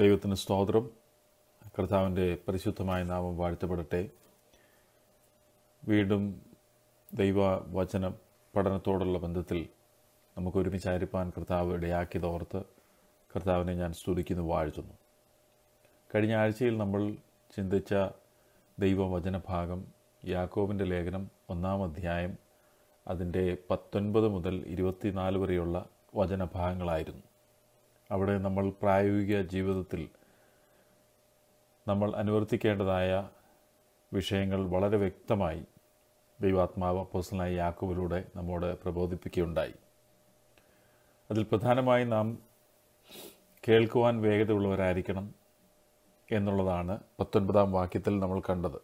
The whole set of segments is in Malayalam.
ദൈവത്തിന് സ്തോത്രം കർത്താവിൻ്റെ പരിശുദ്ധമായ നാമം വാഴ്ത്തപ്പെടട്ടെ വീണ്ടും ദൈവവചന പഠനത്തോടുള്ള ബന്ധത്തിൽ നമുക്ക് ഒരുമിച്ച് ആയിരിക്കാൻ കർത്താവ് ഇടയാക്കിയതോർത്ത് കർത്താവിനെ ഞാൻ സ്തുതിക്കുന്നു വാഴ്ത്തുന്നു കഴിഞ്ഞ ആഴ്ചയിൽ നമ്മൾ ചിന്തിച്ച ദൈവവചന ഭാഗം യാക്കോബിൻ്റെ ലേഖനം ഒന്നാം അധ്യായം അതിൻ്റെ പത്തൊൻപത് മുതൽ ഇരുപത്തിനാല് വരെയുള്ള വചനഭാഗങ്ങളായിരുന്നു അവിടെ നമ്മൾ പ്രായോഗിക ജീവിതത്തിൽ നമ്മൾ അനുവർത്തിക്കേണ്ടതായ വിഷയങ്ങൾ വളരെ വ്യക്തമായി ദൈവാത്മാവ് അപ്പോസലായ യാക്കോബിലൂടെ നമ്മോട് പ്രബോധിപ്പിക്കുകയുണ്ടായി അതിൽ പ്രധാനമായി നാം കേൾക്കുവാൻ വേഗതയുള്ളവരായിരിക്കണം എന്നുള്ളതാണ് പത്തൊൻപതാം വാക്യത്തിൽ നമ്മൾ കണ്ടത്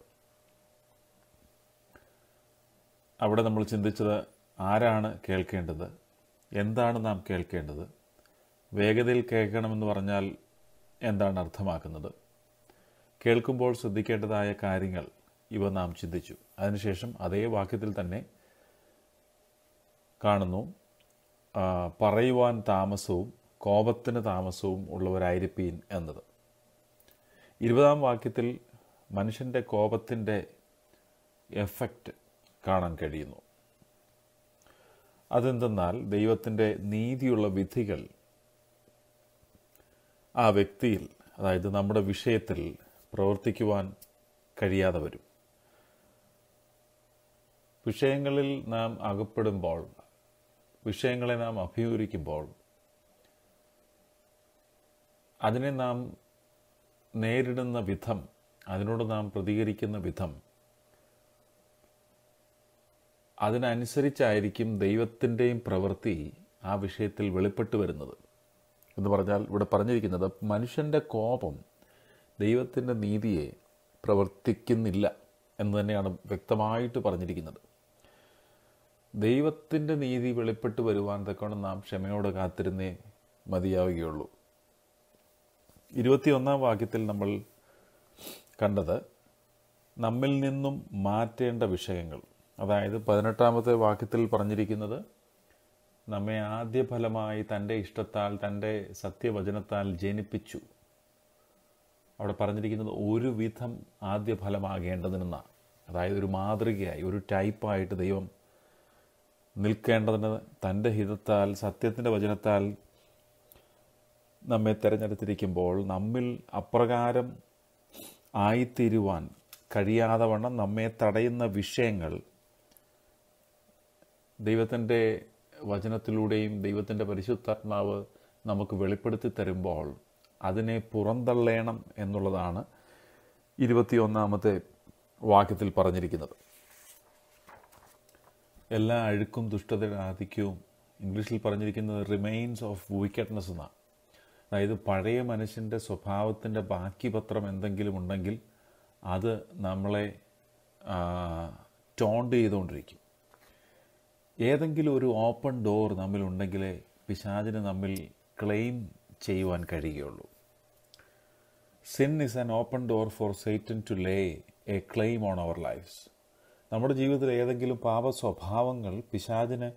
അവിടെ നമ്മൾ ചിന്തിച്ചത് ആരാണ് കേൾക്കേണ്ടത് എന്താണ് നാം കേൾക്കേണ്ടത് വേഗതയിൽ കേൾക്കണമെന്ന് പറഞ്ഞാൽ എന്താണ് അർത്ഥമാക്കുന്നത് കേൾക്കുമ്പോൾ ശ്രദ്ധിക്കേണ്ടതായ കാര്യങ്ങൾ ഇവ നാം ചിന്തിച്ചു അതിനുശേഷം അതേ വാക്യത്തിൽ തന്നെ കാണുന്നു പറയുവാൻ താമസവും കോപത്തിന് താമസവും ഉള്ളവരായിരിക്കും എന്നത് ഇരുപതാം വാക്യത്തിൽ മനുഷ്യൻ്റെ കോപത്തിൻ്റെ എഫക്റ്റ് കാണാൻ കഴിയുന്നു അതെന്തെന്നാൽ ദൈവത്തിൻ്റെ നീതിയുള്ള വിധികൾ ആ വ്യക്തിയിൽ അതായത് നമ്മുടെ വിഷയത്തിൽ പ്രവർത്തിക്കുവാൻ കഴിയാതെ വരും വിഷയങ്ങളിൽ നാം അകപ്പെടുമ്പോൾ വിഷയങ്ങളെ നാം അഭിമുഖിക്കുമ്പോൾ അതിനെ നാം നേരിടുന്ന വിധം അതിനോട് നാം പ്രതികരിക്കുന്ന വിധം അതിനനുസരിച്ചായിരിക്കും ദൈവത്തിൻ്റെയും പ്രവൃത്തി ആ വിഷയത്തിൽ വെളിപ്പെട്ടു വരുന്നത് എന്ന് പറഞ്ഞാൽ ഇവിടെ പറഞ്ഞിരിക്കുന്നത് മനുഷ്യൻ്റെ കോപം ദൈവത്തിൻ്റെ നീതിയെ പ്രവർത്തിക്കുന്നില്ല എന്ന് തന്നെയാണ് വ്യക്തമായിട്ട് പറഞ്ഞിരിക്കുന്നത് ദൈവത്തിൻ്റെ നീതി വെളിപ്പെട്ട് വരുവാൻ തക്കവണ് നാം ക്ഷമയോടെ കാത്തിരുന്നേ മതിയാവുകയുള്ളൂ ഇരുപത്തിയൊന്നാം വാക്യത്തിൽ നമ്മൾ കണ്ടത് നമ്മിൽ നിന്നും മാറ്റേണ്ട വിഷയങ്ങൾ അതായത് പതിനെട്ടാമത്തെ വാക്യത്തിൽ പറഞ്ഞിരിക്കുന്നത് നമ്മെ ഫലമായി തൻ്റെ ഇഷ്ടത്താൽ തൻ്റെ സത്യവചനത്താൽ ജനിപ്പിച്ചു അവിടെ പറഞ്ഞിരിക്കുന്നത് ഒരുവിധം ഫലമാകേണ്ടതിനെന്ന അതായത് ഒരു മാതൃകയായി ഒരു ടൈപ്പായിട്ട് ദൈവം നിൽക്കേണ്ടതിന് തൻ്റെ ഹിതത്താൽ സത്യത്തിൻ്റെ വചനത്താൽ നമ്മെ തിരഞ്ഞെടുത്തിരിക്കുമ്പോൾ നമ്മിൽ അപ്രകാരം ആയിത്തീരുവാൻ കഴിയാതെ വണ്ണം നമ്മെ തടയുന്ന വിഷയങ്ങൾ ദൈവത്തിൻ്റെ വചനത്തിലൂടെയും ദൈവത്തിൻ്റെ പരിശുദ്ധാത്മാവ് നമുക്ക് വെളിപ്പെടുത്തി തരുമ്പോൾ അതിനെ പുറന്തള്ളേണം എന്നുള്ളതാണ് ഇരുപത്തിയൊന്നാമത്തെ വാക്യത്തിൽ പറഞ്ഞിരിക്കുന്നത് എല്ലാ അഴുക്കും ദുഷ്ടതയുടെ ആധിക്യവും ഇംഗ്ലീഷിൽ പറഞ്ഞിരിക്കുന്നത് റിമെയിൻസ് ഓഫ് വിക്കറ്റ്നെസ് എന്നാണ് അതായത് പഴയ മനുഷ്യൻ്റെ സ്വഭാവത്തിൻ്റെ ബാക്കി പത്രം എന്തെങ്കിലും ഉണ്ടെങ്കിൽ അത് നമ്മളെ ടോണ്ട് ചെയ്തുകൊണ്ടിരിക്കും ഏതെങ്കിലും ഒരു ഓപ്പൺ ഡോർ ഉണ്ടെങ്കിലേ പിശാചിന് നമ്മിൽ ക്ലെയിം ചെയ്യുവാൻ കഴിയുകയുള്ളൂ sin is an open door for Satan to lay a claim on our lives നമ്മുടെ ജീവിതത്തിൽ ഏതെങ്കിലും പാപ സ്വഭാവങ്ങൾ പിശാചിന്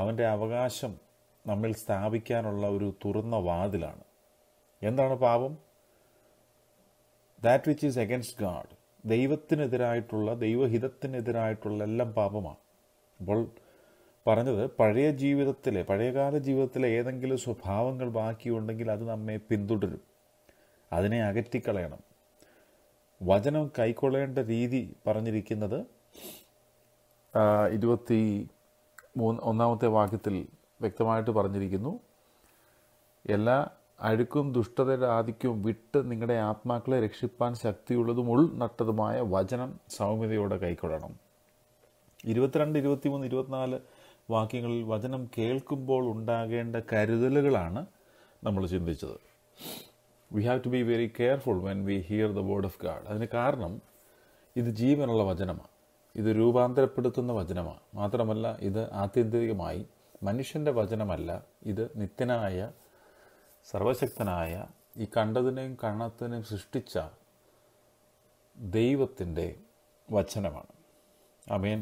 അവൻ്റെ അവകാശം നമ്മിൽ സ്ഥാപിക്കാനുള്ള ഒരു തുറന്ന വാതിലാണ് എന്താണ് പാപം that which is against God ദൈവത്തിനെതിരായിട്ടുള്ള ദൈവഹിതത്തിനെതിരായിട്ടുള്ള എല്ലാം പാപമാണ് അപ്പോൾ പറഞ്ഞത് പഴയ ജീവിതത്തിലെ പഴയകാല ജീവിതത്തിലെ ഏതെങ്കിലും സ്വഭാവങ്ങൾ ബാക്കിയുണ്ടെങ്കിൽ അത് നമ്മെ പിന്തുടരും അതിനെ അകറ്റിക്കളയണം വചനം കൈക്കൊള്ളേണ്ട രീതി പറഞ്ഞിരിക്കുന്നത് ഇരുപത്തി മൂന്ന് ഒന്നാമത്തെ വാക്യത്തിൽ വ്യക്തമായിട്ട് പറഞ്ഞിരിക്കുന്നു എല്ലാ അഴുക്കും ദുഷ്ടതയുടെ ആധിക്യവും വിട്ട് നിങ്ങളുടെ ആത്മാക്കളെ രക്ഷിപ്പാൻ ശക്തിയുള്ളതും ഉൾനട്ടതുമായ വചനം സൗമ്യതയോടെ കൈക്കൊള്ളണം ഇരുപത്തിരണ്ട് ഇരുപത്തിമൂന്ന് ഇരുപത്തിനാല് വാക്യങ്ങളിൽ വചനം കേൾക്കുമ്പോൾ ഉണ്ടാകേണ്ട കരുതലുകളാണ് നമ്മൾ ചിന്തിച്ചത് we have to be very careful when we hear the word of God അതിന് കാരണം ഇത് ജീവനുള്ള വചനമാണ് ഇത് രൂപാന്തരപ്പെടുത്തുന്ന വചനമാണ് മാത്രമല്ല ഇത് ആത്യന്തികമായി മനുഷ്യൻ്റെ വചനമല്ല ഇത് നിത്യനായ സർവശക്തനായ ഈ കണ്ടതിനെയും കാണാത്തതിനെയും സൃഷ്ടിച്ച ദൈവത്തിൻ്റെ വചനമാണ് അമേൻ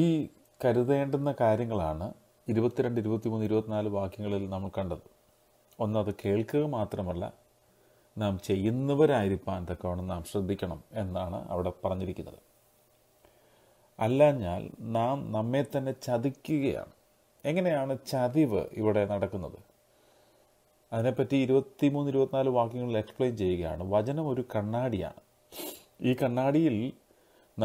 ഈ കരുതേണ്ടുന്ന കാര്യങ്ങളാണ് ഇരുപത്തിരണ്ട് ഇരുപത്തിമൂന്ന് ഇരുപത്തിനാല് വാക്യങ്ങളിൽ നമ്മൾ കണ്ടത് ഒന്നത് കേൾക്കുക മാത്രമല്ല നാം ചെയ്യുന്നവരായിരിക്കാൻ തക്കവണ്ണം നാം ശ്രദ്ധിക്കണം എന്നാണ് അവിടെ പറഞ്ഞിരിക്കുന്നത് അല്ലാഞ്ഞാൽ നാം നമ്മെ തന്നെ ചതിക്കുകയാണ് എങ്ങനെയാണ് ചതിവ് ഇവിടെ നടക്കുന്നത് അതിനെപ്പറ്റി ഇരുപത്തിമൂന്ന് ഇരുപത്തിനാല് വാക്യങ്ങളിൽ എക്സ്പ്ലെയിൻ ചെയ്യുകയാണ് വചനം ഒരു കണ്ണാടിയാണ് ഈ കണ്ണാടിയിൽ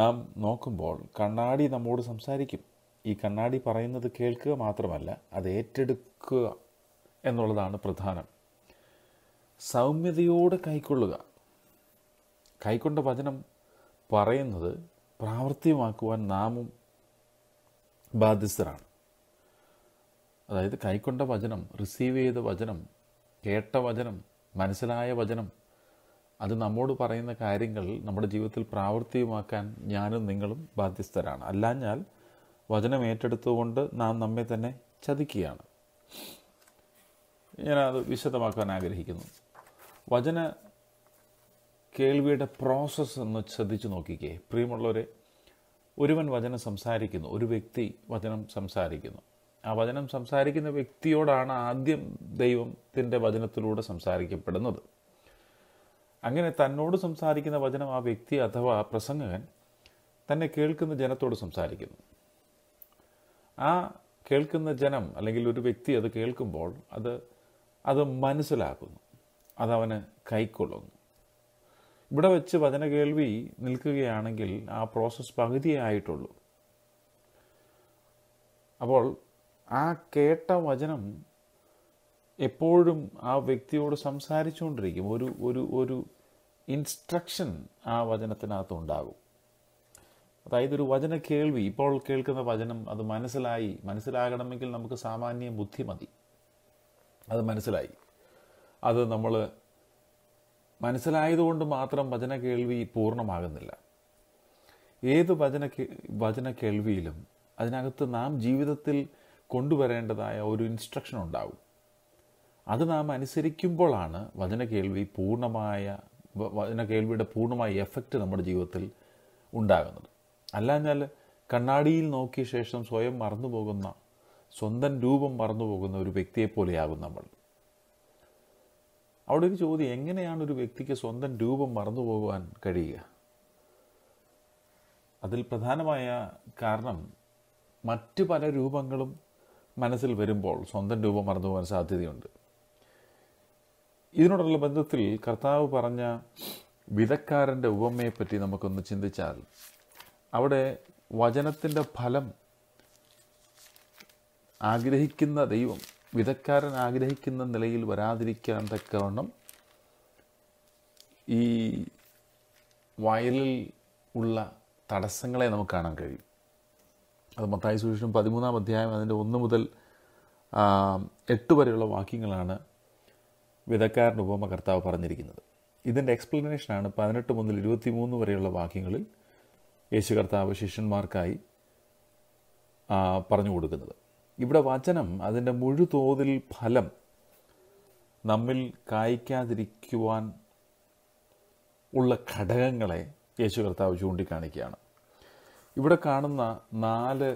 നാം നോക്കുമ്പോൾ കണ്ണാടി നമ്മോട് സംസാരിക്കും ഈ കണ്ണാടി പറയുന്നത് കേൾക്കുക മാത്രമല്ല അത് ഏറ്റെടുക്കുക എന്നുള്ളതാണ് പ്രധാനം സൗമ്യതയോടെ കൈക്കൊള്ളുക കൈക്കൊണ്ട വചനം പറയുന്നത് പ്രാവർത്തികമാക്കുവാൻ നാമും ബാധ്യസ്ഥരാണ് അതായത് കൈക്കൊണ്ട വചനം റിസീവ് ചെയ്ത വചനം കേട്ട വചനം മനസ്സിലായ വചനം അത് നമ്മോട് പറയുന്ന കാര്യങ്ങൾ നമ്മുടെ ജീവിതത്തിൽ പ്രാവർത്തികമാക്കാൻ ഞാനും നിങ്ങളും ബാധ്യസ്ഥരാണ് അല്ലാഞ്ഞാൽ വചനം ഏറ്റെടുത്തുകൊണ്ട് നാം നമ്മെ തന്നെ ചതിക്കുകയാണ് ഞാനത് വിശദമാക്കാൻ ആഗ്രഹിക്കുന്നു വചന കേൾവിയുടെ പ്രോസസ്സ് ഒന്ന് ശ്രദ്ധിച്ചു നോക്കിക്കേ പ്രിയമുള്ളവരെ ഒരുവൻ വചനം സംസാരിക്കുന്നു ഒരു വ്യക്തി വചനം സംസാരിക്കുന്നു ആ വചനം സംസാരിക്കുന്ന വ്യക്തിയോടാണ് ആദ്യം ദൈവത്തിൻ്റെ വചനത്തിലൂടെ സംസാരിക്കപ്പെടുന്നത് അങ്ങനെ തന്നോട് സംസാരിക്കുന്ന വചനം ആ വ്യക്തി അഥവാ പ്രസംഗകൻ തന്നെ കേൾക്കുന്ന ജനത്തോട് സംസാരിക്കുന്നു ആ കേൾക്കുന്ന ജനം അല്ലെങ്കിൽ ഒരു വ്യക്തി അത് കേൾക്കുമ്പോൾ അത് അത് മനസ്സിലാക്കുന്നു അതവന് കൈക്കൊള്ളുന്നു ഇവിടെ വെച്ച് വചന കേൾവി നിൽക്കുകയാണെങ്കിൽ ആ പ്രോസസ്സ് പകുതിയേ ആയിട്ടുള്ളൂ അപ്പോൾ ആ കേട്ട വചനം എപ്പോഴും ആ വ്യക്തിയോട് സംസാരിച്ചുകൊണ്ടിരിക്കും ഒരു ഒരു ഒരു ഇൻസ്ട്രക്ഷൻ ആ വചനത്തിനകത്തുണ്ടാകും അതായത് ഒരു വചന കേൾവി ഇപ്പോൾ കേൾക്കുന്ന വചനം അത് മനസ്സിലായി മനസ്സിലാകണമെങ്കിൽ നമുക്ക് സാമാന്യ ബുദ്ധി മതി അത് മനസ്സിലായി അത് നമ്മൾ മനസ്സിലായതുകൊണ്ട് മാത്രം വചന കേൾവി പൂർണ്ണമാകുന്നില്ല ഏത് വചന വചന കേൾവിയിലും അതിനകത്ത് നാം ജീവിതത്തിൽ കൊണ്ടുവരേണ്ടതായ ഒരു ഇൻസ്ട്രക്ഷൻ ഉണ്ടാവും അത് നാം അനുസരിക്കുമ്പോഴാണ് വചന കേൾവി പൂർണ്ണമായ വചന കേൾവിയുടെ പൂർണ്ണമായ എഫക്റ്റ് നമ്മുടെ ജീവിതത്തിൽ ഉണ്ടാകുന്നത് അല്ലാഞ്ഞാൽ കണ്ണാടിയിൽ നോക്കിയ ശേഷം സ്വയം പോകുന്ന സ്വന്തം രൂപം പോകുന്ന ഒരു വ്യക്തിയെപ്പോലെയാകും നമ്മൾ അവിടെ ഒരു ചോദ്യം എങ്ങനെയാണ് ഒരു വ്യക്തിക്ക് സ്വന്തം രൂപം പോകുവാൻ കഴിയുക അതിൽ പ്രധാനമായ കാരണം മറ്റ് പല രൂപങ്ങളും മനസ്സിൽ വരുമ്പോൾ സ്വന്തം രൂപം മറന്നു പോകാൻ സാധ്യതയുണ്ട് ഇതിനോടുള്ള ബന്ധത്തിൽ കർത്താവ് പറഞ്ഞ വിധക്കാരൻ്റെ ഉപമയെപ്പറ്റി നമുക്കൊന്ന് ചിന്തിച്ചാൽ അവിടെ വചനത്തിൻ്റെ ഫലം ആഗ്രഹിക്കുന്ന ദൈവം വിധക്കാരൻ ആഗ്രഹിക്കുന്ന നിലയിൽ വരാതിരിക്കാൻ തക്കവണ്ണം ഈ വയലിൽ ഉള്ള തടസ്സങ്ങളെ നമുക്ക് കാണാൻ കഴിയും അത് മത്തായ സുവിശേഷം പതിമൂന്നാം അധ്യായം അതിൻ്റെ ഒന്ന് മുതൽ എട്ട് വരെയുള്ള വാക്യങ്ങളാണ് വിധക്കാരൻ ഉപമ കർത്താവ് പറഞ്ഞിരിക്കുന്നത് ഇതിൻ്റെ എക്സ്പ്ലനേഷനാണ് പതിനെട്ട് മുതൽ ഇരുപത്തി മൂന്ന് വരെയുള്ള വാക്യങ്ങളിൽ യേശു കർത്താവ് ശിഷ്യന്മാർക്കായി പറഞ്ഞു കൊടുക്കുന്നത് ഇവിടെ വചനം അതിൻ്റെ മുഴുതോതിൽ ഫലം നമ്മിൽ കായ്ക്കാതിരിക്കുവാൻ ഉള്ള ഘടകങ്ങളെ യേശു കർത്താവ് ചൂണ്ടിക്കാണിക്കുകയാണ് ഇവിടെ കാണുന്ന നാല്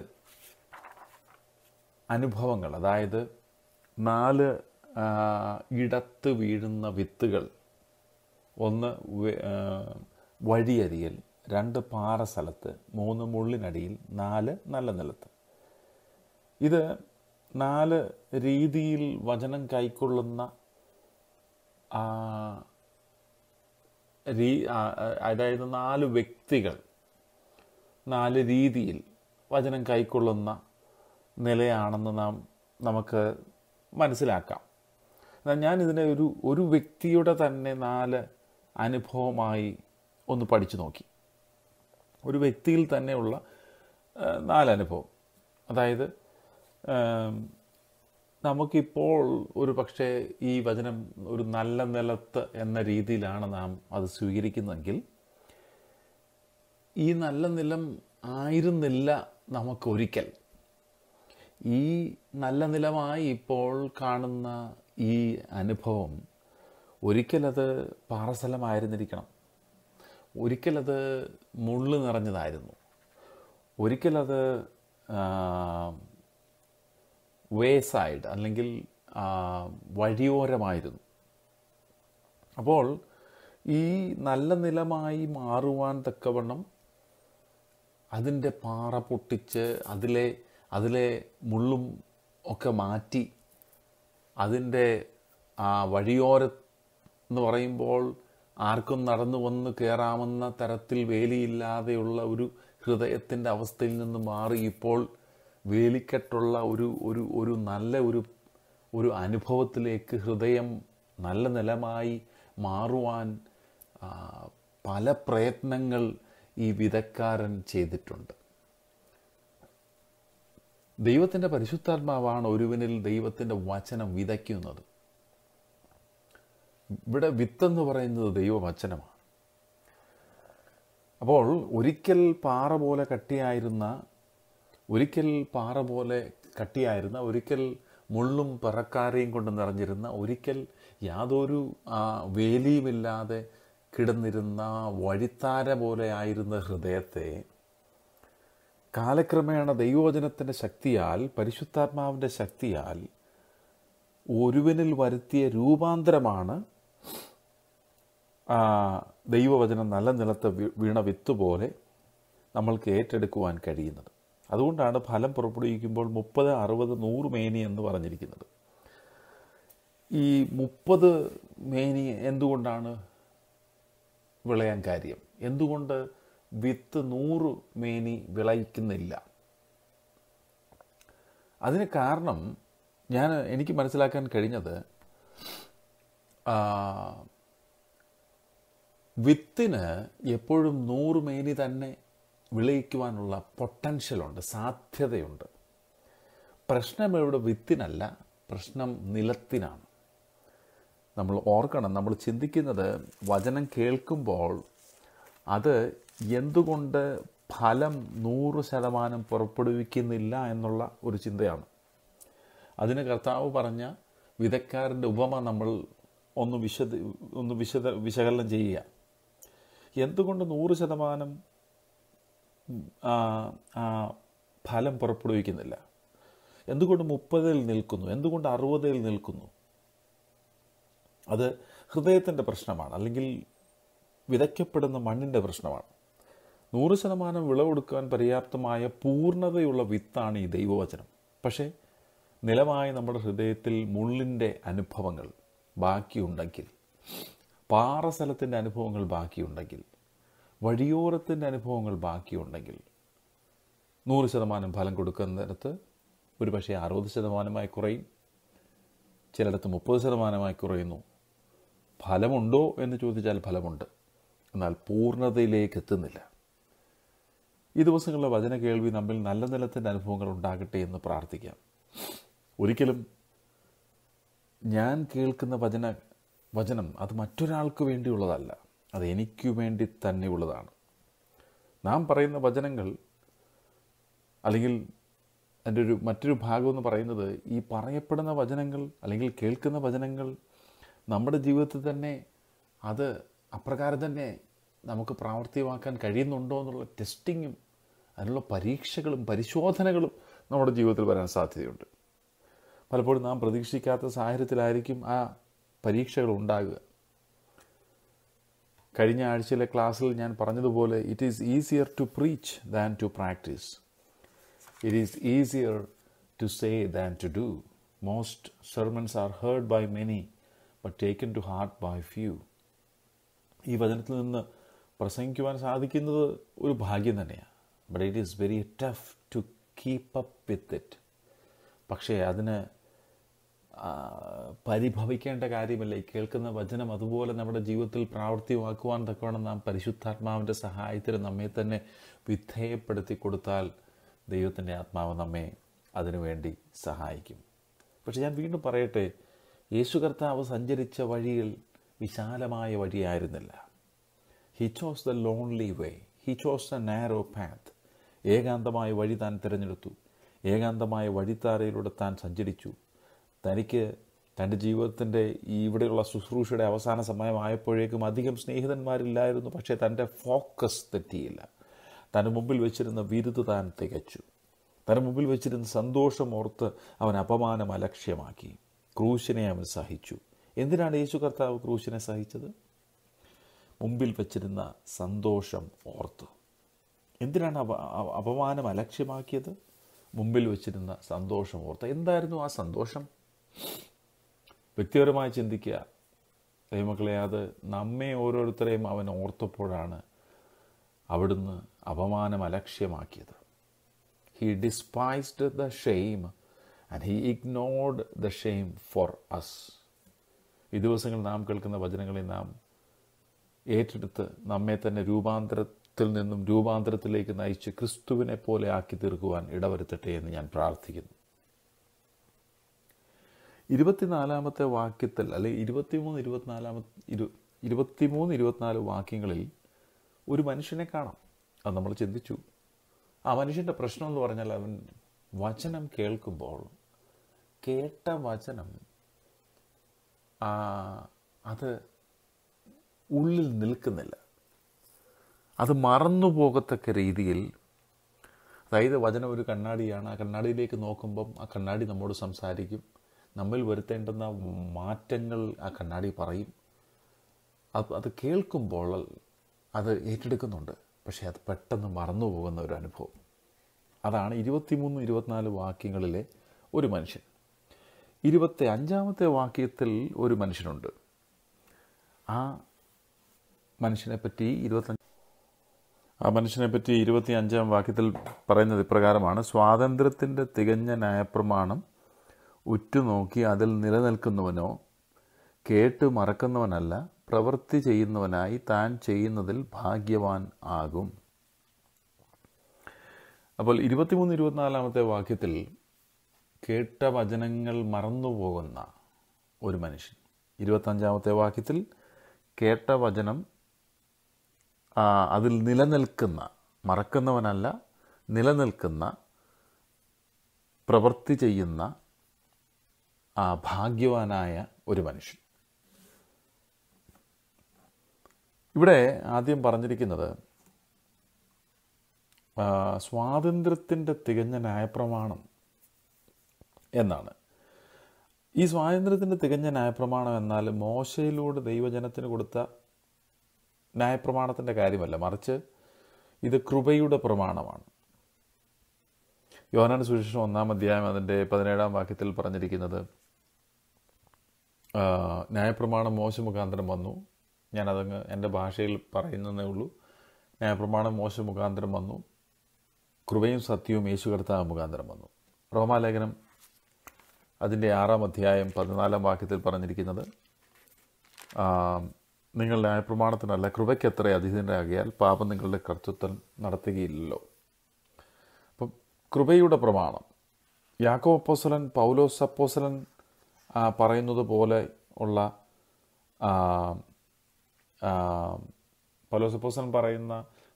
അനുഭവങ്ങൾ അതായത് നാല് ഇടത്ത് വീഴുന്ന വിത്തുകൾ ഒന്ന് വഴിയരിയൽ രണ്ട് പാറ സ്ഥലത്ത് മൂന്ന് മുള്ളിനടിയിൽ നാല് നല്ല നിലത്ത് ഇത് നാല് രീതിയിൽ വചനം കൈക്കൊള്ളുന്ന രീ അതായത് നാല് വ്യക്തികൾ നാല് രീതിയിൽ വചനം കൈക്കൊള്ളുന്ന നിലയാണെന്ന് നാം നമുക്ക് മനസ്സിലാക്കാം എന്നാൽ ഞാനിതിനെ ഒരു ഒരു വ്യക്തിയുടെ തന്നെ നാല് അനുഭവമായി ഒന്ന് പഠിച്ചു നോക്കി ഒരു വ്യക്തിയിൽ തന്നെയുള്ള നാലനുഭവം അതായത് നമുക്കിപ്പോൾ ഒരു പക്ഷേ ഈ വചനം ഒരു നല്ല നിലത്ത് എന്ന രീതിയിലാണ് നാം അത് സ്വീകരിക്കുന്നതെങ്കിൽ ഈ നല്ല നിലം ആയിരുന്നില്ല നമുക്കൊരിക്കൽ ഈ നല്ല നിലമായി ഇപ്പോൾ കാണുന്ന ഈ അനുഭവം ഒരിക്കലത് പാറസ്ഥലമായിരുന്നിരിക്കണം ഒരിക്കലത് മുള്ള് നിറഞ്ഞതായിരുന്നു ഒരിക്കലത് വേ സൈഡ് അല്ലെങ്കിൽ വഴിയോരമായിരുന്നു അപ്പോൾ ഈ നല്ല നിലമായി മാറുവാൻ തക്കവണ്ണം അതിൻ്റെ പാറ പൊട്ടിച്ച് അതിലെ അതിലെ മുള്ളും ഒക്കെ മാറ്റി അതിൻ്റെ ആ വഴിയോര എന്ന് പറയുമ്പോൾ ആർക്കും നടന്നു വന്ന് കയറാമെന്ന തരത്തിൽ വേലിയില്ലാതെയുള്ള ഒരു ഹൃദയത്തിൻ്റെ അവസ്ഥയിൽ നിന്ന് മാറി ഇപ്പോൾ വേലിക്കെട്ടുള്ള ഒരു ഒരു ഒരു നല്ല ഒരു ഒരു അനുഭവത്തിലേക്ക് ഹൃദയം നല്ല നിലമായി മാറുവാൻ പല പ്രയത്നങ്ങൾ ഈ വിധക്കാരൻ ചെയ്തിട്ടുണ്ട് ദൈവത്തിൻ്റെ പരിശുദ്ധാത്മാവാണ് ഒരുവനിൽ ദൈവത്തിൻ്റെ വചനം വിതയ്ക്കുന്നത് ഇവിടെ വിത്തെന്ന് പറയുന്നത് ദൈവവചനമാണ് അപ്പോൾ ഒരിക്കൽ പാറ പോലെ കട്ടിയായിരുന്ന ഒരിക്കൽ പാറ പോലെ കട്ടിയായിരുന്ന ഒരിക്കൽ മുള്ളും പറക്കാരയും കൊണ്ട് നിറഞ്ഞിരുന്ന ഒരിക്കൽ യാതൊരു വേലിയുമില്ലാതെ കിടന്നിരുന്ന വഴിത്താര പോലെ ആയിരുന്ന ഹൃദയത്തെ കാലക്രമേണ ദൈവോചനത്തിൻ്റെ ശക്തിയാൽ പരിശുദ്ധാത്മാവിൻ്റെ ശക്തിയാൽ ഒരുവനിൽ വരുത്തിയ രൂപാന്തരമാണ് ദൈവവചനം നല്ല നിലത്ത് വീണ വിത്ത് പോലെ നമ്മൾക്ക് ഏറ്റെടുക്കുവാൻ കഴിയുന്നത് അതുകൊണ്ടാണ് ഫലം പുറപ്പെടുവിക്കുമ്പോൾ മുപ്പത് അറുപത് നൂറ് മേനി എന്ന് പറഞ്ഞിരിക്കുന്നത് ഈ മുപ്പത് മേനി എന്തുകൊണ്ടാണ് വിളയാൻ കാര്യം എന്തുകൊണ്ട് വിത്ത് നൂറ് മേനി വിളയിക്കുന്നില്ല അതിന് കാരണം ഞാൻ എനിക്ക് മനസ്സിലാക്കാൻ കഴിഞ്ഞത് വിത്തിന് എപ്പോഴും നൂറ് മേനി തന്നെ വിളയിക്കുവാനുള്ള പൊട്ടൻഷ്യലുണ്ട് സാധ്യതയുണ്ട് പ്രശ്നം ഇവിടെ വിത്തിനല്ല പ്രശ്നം നിലത്തിനാണ് നമ്മൾ ഓർക്കണം നമ്മൾ ചിന്തിക്കുന്നത് വചനം കേൾക്കുമ്പോൾ അത് എന്തുകൊണ്ട് ഫലം നൂറ് ശതമാനം പുറപ്പെടുവിക്കുന്നില്ല എന്നുള്ള ഒരു ചിന്തയാണ് അതിന് കർത്താവ് പറഞ്ഞ വിധക്കാരൻ്റെ ഉപമ നമ്മൾ ഒന്ന് വിശദ ഒന്ന് വിശദ വിശകലനം ചെയ്യുക എന്തുകൊണ്ട് നൂറ് ശതമാനം ഫലം പുറപ്പെടുവിക്കുന്നില്ല എന്തുകൊണ്ട് മുപ്പതിൽ നിൽക്കുന്നു എന്തുകൊണ്ട് അറുപതിൽ നിൽക്കുന്നു അത് ഹൃദയത്തിൻ്റെ പ്രശ്നമാണ് അല്ലെങ്കിൽ വിതയ്ക്കപ്പെടുന്ന മണ്ണിൻ്റെ പ്രശ്നമാണ് നൂറ് ശതമാനം വിളവെടുക്കാൻ പര്യാപ്തമായ പൂർണ്ണതയുള്ള വിത്താണ് ഈ ദൈവവചനം പക്ഷേ നിലമായി നമ്മുടെ ഹൃദയത്തിൽ മുള്ളിൻ്റെ അനുഭവങ്ങൾ ബാക്കിയുണ്ടെങ്കിൽ സ്ഥലത്തിൻ്റെ അനുഭവങ്ങൾ ബാക്കിയുണ്ടെങ്കിൽ വഴിയോരത്തിൻ്റെ അനുഭവങ്ങൾ ബാക്കിയുണ്ടെങ്കിൽ നൂറ് ശതമാനം ഫലം കൊടുക്കുന്നിടത്ത് ഒരു പക്ഷേ അറുപത് ശതമാനമായി കുറയും ചിലയിടത്ത് മുപ്പത് ശതമാനമായി കുറയുന്നു ഫലമുണ്ടോ എന്ന് ചോദിച്ചാൽ ഫലമുണ്ട് എന്നാൽ പൂർണ്ണതയിലേക്ക് എത്തുന്നില്ല ഈ ദിവസങ്ങളിലെ വചന കേൾവി നമ്മിൽ നല്ല നിലത്തിൻ്റെ അനുഭവങ്ങൾ ഉണ്ടാകട്ടെ എന്ന് പ്രാർത്ഥിക്കാം ഒരിക്കലും ഞാൻ കേൾക്കുന്ന വചന വചനം അത് മറ്റൊരാൾക്ക് വേണ്ടിയുള്ളതല്ല അത് എനിക്ക് വേണ്ടി തന്നെ ഉള്ളതാണ് നാം പറയുന്ന വചനങ്ങൾ അല്ലെങ്കിൽ അതിൻ്റെ ഒരു മറ്റൊരു ഭാഗം എന്ന് പറയുന്നത് ഈ പറയപ്പെടുന്ന വചനങ്ങൾ അല്ലെങ്കിൽ കേൾക്കുന്ന വചനങ്ങൾ നമ്മുടെ ജീവിതത്തിൽ തന്നെ അത് അപ്രകാരം തന്നെ നമുക്ക് പ്രാവർത്തികമാക്കാൻ കഴിയുന്നുണ്ടോ എന്നുള്ള ടെസ്റ്റിങ്ങും അതിനുള്ള പരീക്ഷകളും പരിശോധനകളും നമ്മുടെ ജീവിതത്തിൽ വരാൻ സാധ്യതയുണ്ട് പലപ്പോഴും നാം പ്രതീക്ഷിക്കാത്ത സാഹചര്യത്തിലായിരിക്കും ആ പരീക്ഷകൾ ഉണ്ടാകുക കഴിഞ്ഞ ആഴ്ചയിലെ ക്ലാസ്സിൽ ഞാൻ പറഞ്ഞതുപോലെ it is easier to preach than to practise it is easier to say than to do most sermons are heard by many but taken to heart by few ഈ വചനത്തിൽ നിന്ന് പ്രസംഗിക്കുവാൻ സാധിക്കുന്നത് ഒരു ഭാഗ്യം തന്നെയാണ് but it is very tough to keep up with it പക്ഷേ അതിന് പരിഭവിക്കേണ്ട കാര്യമല്ല ഈ കേൾക്കുന്ന വചനം അതുപോലെ നമ്മുടെ ജീവിതത്തിൽ പ്രാവർത്തികമാക്കുവാൻ തക്കവണ്ണം നാം പരിശുദ്ധാത്മാവിൻ്റെ സഹായത്തിന് നമ്മെ തന്നെ വിധേയപ്പെടുത്തി കൊടുത്താൽ ദൈവത്തിൻ്റെ ആത്മാവ് നമ്മെ അതിനുവേണ്ടി സഹായിക്കും പക്ഷെ ഞാൻ വീണ്ടും പറയട്ടെ യേശു കർത്താവ് സഞ്ചരിച്ച വഴിയിൽ വിശാലമായ വഴിയായിരുന്നില്ല he chose the lonely way he chose the narrow path ഏകാന്തമായ വഴി താൻ തിരഞ്ഞെടുത്തു ഏകാന്തമായ വഴിത്താരയിലൂടെ താൻ സഞ്ചരിച്ചു തനിക്ക് തൻ്റെ ജീവിതത്തിൻ്റെ ഇവിടെയുള്ള ശുശ്രൂഷയുടെ അവസാന സമയമായപ്പോഴേക്കും അധികം സ്നേഹിതന്മാരില്ലായിരുന്നു പക്ഷേ തൻ്റെ ഫോക്കസ് തെറ്റിയില്ല തൻ്റെ മുമ്പിൽ വെച്ചിരുന്ന വിരുദ്ധ താൻ തികച്ചു തൻ്റെ മുമ്പിൽ വെച്ചിരുന്ന സന്തോഷം ഓർത്ത് അവൻ അപമാനം അലക്ഷ്യമാക്കി ക്രൂശിനെ അവൻ സഹിച്ചു എന്തിനാണ് യേശു കർത്താവ് ക്രൂശിനെ സഹിച്ചത് മുമ്പിൽ വെച്ചിരുന്ന സന്തോഷം ഓർത്ത് എന്തിനാണ് അപ അപമാനം അലക്ഷ്യമാക്കിയത് മുമ്പിൽ വെച്ചിരുന്ന സന്തോഷം ഓർത്ത് എന്തായിരുന്നു ആ സന്തോഷം വ്യക്തിപരമായി ചിന്തിക്കുക ദൈവമക്കളെ അത് നമ്മെ ഓരോരുത്തരെയും അവൻ ഓർത്തപ്പോഴാണ് അവിടുന്ന് അപമാനം അലക്ഷ്യമാക്കിയത് he despised the shame and he ignored the shame for us ഈ ദിവസങ്ങൾ നാം കേൾക്കുന്ന വചനങ്ങളെ നാം ഏറ്റെടുത്ത് നമ്മെ തന്നെ രൂപാന്തരത്തിൽ നിന്നും രൂപാന്തരത്തിലേക്ക് നയിച്ച് ക്രിസ്തുവിനെ പോലെ ആക്കി തീർക്കുവാൻ ഇടവരുത്തട്ടെ എന്ന് ഞാൻ പ്രാർത്ഥിക്കുന്നു ഇരുപത്തിനാലാമത്തെ വാക്യത്തിൽ അല്ലെങ്കിൽ ഇരുപത്തിമൂന്ന് ഇരുപത്തിനാലാമത്തെ ഇരു ഇരുപത്തിമൂന്ന് ഇരുപത്തിനാല് വാക്യങ്ങളിൽ ഒരു മനുഷ്യനെ കാണാം അത് നമ്മൾ ചിന്തിച്ചു ആ മനുഷ്യൻ്റെ പ്രശ്നം എന്ന് പറഞ്ഞാൽ അവൻ വചനം കേൾക്കുമ്പോൾ കേട്ട വചനം ആ അത് ഉള്ളിൽ നിൽക്കുന്നില്ല അത് മറന്നു പോകത്തക്ക രീതിയിൽ അതായത് വചനം ഒരു കണ്ണാടിയാണ് ആ കണ്ണാടിയിലേക്ക് നോക്കുമ്പം ആ കണ്ണാടി നമ്മോട് സംസാരിക്കും നമ്മിൽ വരുത്തേണ്ടുന്ന മാറ്റങ്ങൾ ആ കണ്ണാടി പറയും അത് അത് കേൾക്കുമ്പോൾ അത് ഏറ്റെടുക്കുന്നുണ്ട് പക്ഷേ അത് പെട്ടെന്ന് മറന്നു പോകുന്ന ഒരു അനുഭവം അതാണ് ഇരുപത്തിമൂന്ന് ഇരുപത്തിനാല് വാക്യങ്ങളിലെ ഒരു മനുഷ്യൻ ഇരുപത്തി അഞ്ചാമത്തെ വാക്യത്തിൽ ഒരു മനുഷ്യനുണ്ട് ആ മനുഷ്യനെ പറ്റി ഇരുപത്തഞ്ച് ആ പറ്റി ഇരുപത്തി അഞ്ചാം വാക്യത്തിൽ പറയുന്നത് ഇപ്രകാരമാണ് സ്വാതന്ത്ര്യത്തിൻ്റെ തികഞ്ഞ ന്യായപ്രമാണം ഉറ്റുനോക്കി അതിൽ നിലനിൽക്കുന്നവനോ കേട്ട് മറക്കുന്നവനല്ല പ്രവൃത്തി ചെയ്യുന്നവനായി താൻ ചെയ്യുന്നതിൽ ഭാഗ്യവാൻ ആകും അപ്പോൾ ഇരുപത്തിമൂന്ന് ഇരുപത്തിനാലാമത്തെ വാക്യത്തിൽ കേട്ട വചനങ്ങൾ മറന്നുപോകുന്ന ഒരു മനുഷ്യൻ ഇരുപത്തഞ്ചാമത്തെ വാക്യത്തിൽ കേട്ട വചനം അതിൽ നിലനിൽക്കുന്ന മറക്കുന്നവനല്ല നിലനിൽക്കുന്ന പ്രവൃത്തി ചെയ്യുന്ന ആ ഭാഗ്യവാനായ ഒരു മനുഷ്യൻ ഇവിടെ ആദ്യം പറഞ്ഞിരിക്കുന്നത് സ്വാതന്ത്ര്യത്തിൻ്റെ തികഞ്ഞ ന്യായപ്രമാണം എന്നാണ് ഈ സ്വാതന്ത്ര്യത്തിൻ്റെ തികഞ്ഞ ന്യായപ്രമാണം എന്നാൽ മോശയിലൂടെ ദൈവജനത്തിന് കൊടുത്ത ന്യായപ്രമാണത്തിൻ്റെ കാര്യമല്ല മറിച്ച് ഇത് കൃപയുടെ പ്രമാണമാണ് യോനാൻ സുവിശേഷം ഒന്നാം അധ്യായം അതിൻ്റെ പതിനേഴാം വാക്യത്തിൽ പറഞ്ഞിരിക്കുന്നത് ന്യായപ്രമാണം മോശം മുഖാന്തരം വന്നു ഞാനതങ്ങ് എൻ്റെ ഭാഷയിൽ പറയുന്നതേ ഉള്ളൂ ന്യായപ്രമാണം മോശം മുഖാന്തരം വന്നു കൃപയും സത്യവും യേശു കർത്താവ് മുഖാന്തരം വന്നു റോമാലേഖനം അതിൻ്റെ ആറാം അധ്യായം പതിനാലാം വാക്യത്തിൽ പറഞ്ഞിരിക്കുന്നത് നിങ്ങൾ ന്യായപ്രമാണത്തിനല്ല കൃപയ്ക്കത്ര അതിഥിനാകിയാൽ പാപം നിങ്ങളുടെ കർത്തൃത്വം നടത്തുകയില്ലല്ലോ അപ്പം കൃപയുടെ പ്രമാണം യാക്കോ അപ്പോസലൻ പൗലോസ് അപ്പോസലൻ പറയുന്നത് പോലെ ഉള്ള പലോസപ്പോസൻ പറയുന്ന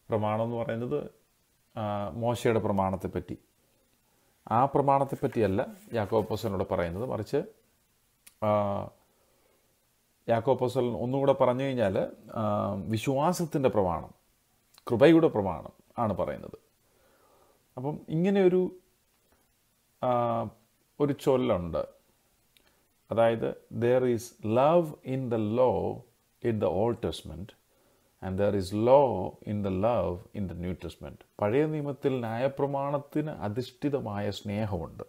പ്രമാണം എന്ന് പറയുന്നത് മോശയുടെ പ്രമാണത്തെപ്പറ്റി ആ പ്രമാണത്തെപ്പറ്റിയല്ല യാക്കോപ്പോസനോട് പറയുന്നത് മറിച്ച് യാക്കോപ്പോസൽ ഒന്നുകൂടെ പറഞ്ഞു കഴിഞ്ഞാൽ വിശ്വാസത്തിൻ്റെ പ്രമാണം കൃപയുടെ പ്രമാണം ആണ് പറയുന്നത് അപ്പം ഇങ്ങനെയൊരു ഒരു ചൊല്ലുണ്ട് അതായത് there is love in the law in the Old Testament and there is law in the love in the New Testament പഴയ നിയമത്തിൽ ന്യായപ്രമാണത്തിന് അധിഷ്ഠിതമായ സ്നേഹമുണ്ട്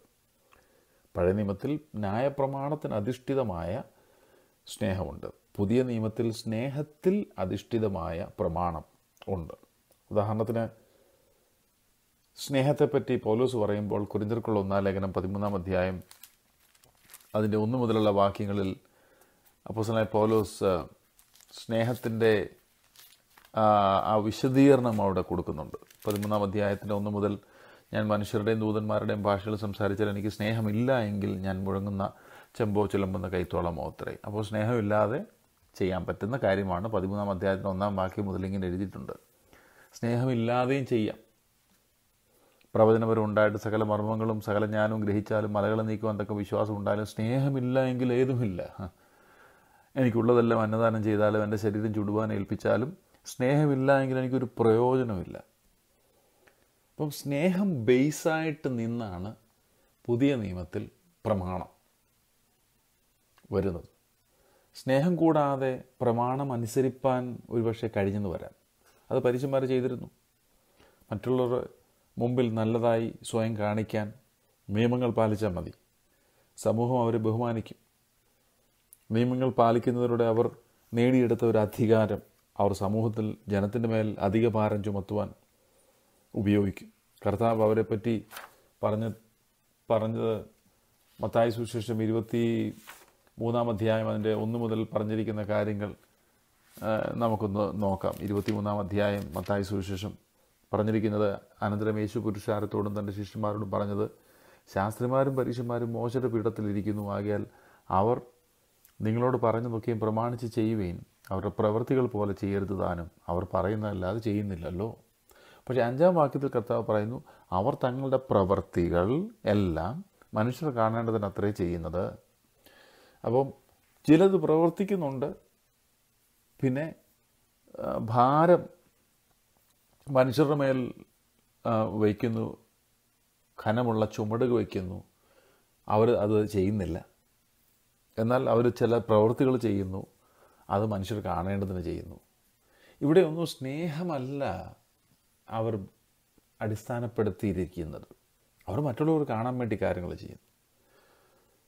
പഴയ നിയമത്തിൽ ന്യായപ്രമാണത്തിന് അധിഷ്ഠിതമായ സ്നേഹമുണ്ട് പുതിയ നിയമത്തിൽ സ്നേഹത്തിൽ അധിഷ്ഠിതമായ പ്രമാണം ഉണ്ട് ഉദാഹരണത്തിന് സ്നേഹത്തെപ്പറ്റി പോലീസ് പറയുമ്പോൾ കുരിന്തർക്കുള്ള ഒന്നാം ലേഖനം പതിമൂന്നാം അധ്യായം അതിൻ്റെ ഒന്നു മുതലുള്ള വാക്യങ്ങളിൽ അപ്പോസനായ പൗലോസ് സ്നേഹത്തിൻ്റെ ആ വിശദീകരണം അവിടെ കൊടുക്കുന്നുണ്ട് പതിമൂന്നാം അധ്യായത്തിൻ്റെ ഒന്നു മുതൽ ഞാൻ മനുഷ്യരുടെയും ദൂതന്മാരുടെയും ഭാഷകൾ സംസാരിച്ചാൽ എനിക്ക് സ്നേഹമില്ല എങ്കിൽ ഞാൻ മുഴങ്ങുന്ന ചെമ്പോ ചിലമ്പുന്ന കൈത്തോളമോ അത്രേ അപ്പോൾ സ്നേഹമില്ലാതെ ചെയ്യാൻ പറ്റുന്ന കാര്യമാണ് പതിമൂന്നാം അധ്യായത്തിൻ്റെ ഒന്നാം വാക്യം മുതൽ ഇങ്ങനെ എഴുതിയിട്ടുണ്ട് സ്നേഹമില്ലാതെയും ചെയ്യാം പ്രവചനപരം ഉണ്ടായിട്ട് സകല മർമ്മങ്ങളും സകല ജ്ഞാനവും ഗ്രഹിച്ചാലും മലകളെ നീക്കുവാൻ തക്ക വിശ്വാസം ഉണ്ടായാലും സ്നേഹമില്ല എങ്കിൽ ഏതുമില്ല എനിക്കുള്ളതെല്ലാം അന്നദാനം ചെയ്താലും എൻ്റെ ശരീരം ചുടുവാൻ ഏൽപ്പിച്ചാലും സ്നേഹമില്ല എങ്കിൽ എനിക്കൊരു പ്രയോജനമില്ല അപ്പം സ്നേഹം ബേസായിട്ട് നിന്നാണ് പുതിയ നിയമത്തിൽ പ്രമാണം വരുന്നത് സ്നേഹം കൂടാതെ പ്രമാണം അനുസരിപ്പാൻ ഒരുപക്ഷെ കഴിഞ്ഞെന്ന് വരാം അത് പരീക്ഷന്മാർ ചെയ്തിരുന്നു മറ്റുള്ളവർ മുമ്പിൽ നല്ലതായി സ്വയം കാണിക്കാൻ നിയമങ്ങൾ പാലിച്ചാൽ മതി സമൂഹം അവരെ ബഹുമാനിക്കും നിയമങ്ങൾ പാലിക്കുന്നതിലൂടെ അവർ നേടിയെടുത്ത ഒരു അധികാരം അവർ സമൂഹത്തിൽ ജനത്തിൻ്റെ മേൽ അധിക ഭാരം ചുമത്തുവാൻ ഉപയോഗിക്കും കർത്താവ് അവരെപ്പറ്റി പറഞ്ഞ പറഞ്ഞത് മത്തായ സുശേഷം ഇരുപത്തി മൂന്നാം അധ്യായം അതിൻ്റെ ഒന്ന് മുതൽ പറഞ്ഞിരിക്കുന്ന കാര്യങ്ങൾ നമുക്കൊന്ന് നോക്കാം ഇരുപത്തി മൂന്നാം അധ്യായം മത്തായ സുവിശേഷം പറഞ്ഞിരിക്കുന്നത് അനന്തരം യേശു പുരുഷാരത്തോടും തൻ്റെ ശിഷ്യന്മാരോടും പറഞ്ഞത് ശാസ്ത്രിമാരും പരീക്ഷന്മാരും മോശയുടെ പീഠത്തിലിരിക്കുന്നു ആകിയാൽ അവർ നിങ്ങളോട് പറഞ്ഞതൊക്കെയും പ്രമാണിച്ച് ചെയ്യുകയും അവരുടെ പ്രവൃത്തികൾ പോലെ ചെയ്യരുത് താനും അവർ പറയുന്നതല്ലാതെ ചെയ്യുന്നില്ലല്ലോ പക്ഷേ അഞ്ചാം വാക്യത്തിൽ കർത്താവ് പറയുന്നു അവർ തങ്ങളുടെ പ്രവൃത്തികൾ എല്ലാം മനുഷ്യർ കാണേണ്ടതിന് അത്രേ ചെയ്യുന്നത് അപ്പം ചിലത് പ്രവർത്തിക്കുന്നുണ്ട് പിന്നെ ഭാരം മനുഷ്യരുടെ മേൽ വയ്ക്കുന്നു ഖനമുള്ള ചുമടുക വയ്ക്കുന്നു അവർ അത് ചെയ്യുന്നില്ല എന്നാൽ അവർ ചില പ്രവൃത്തികൾ ചെയ്യുന്നു അത് മനുഷ്യർ കാണേണ്ടതിന് ചെയ്യുന്നു ഇവിടെ ഒന്നും സ്നേഹമല്ല അവർ അടിസ്ഥാനപ്പെടുത്തിയിരിക്കുന്നത് അവർ മറ്റുള്ളവർ കാണാൻ വേണ്ടി കാര്യങ്ങൾ ചെയ്യുന്നു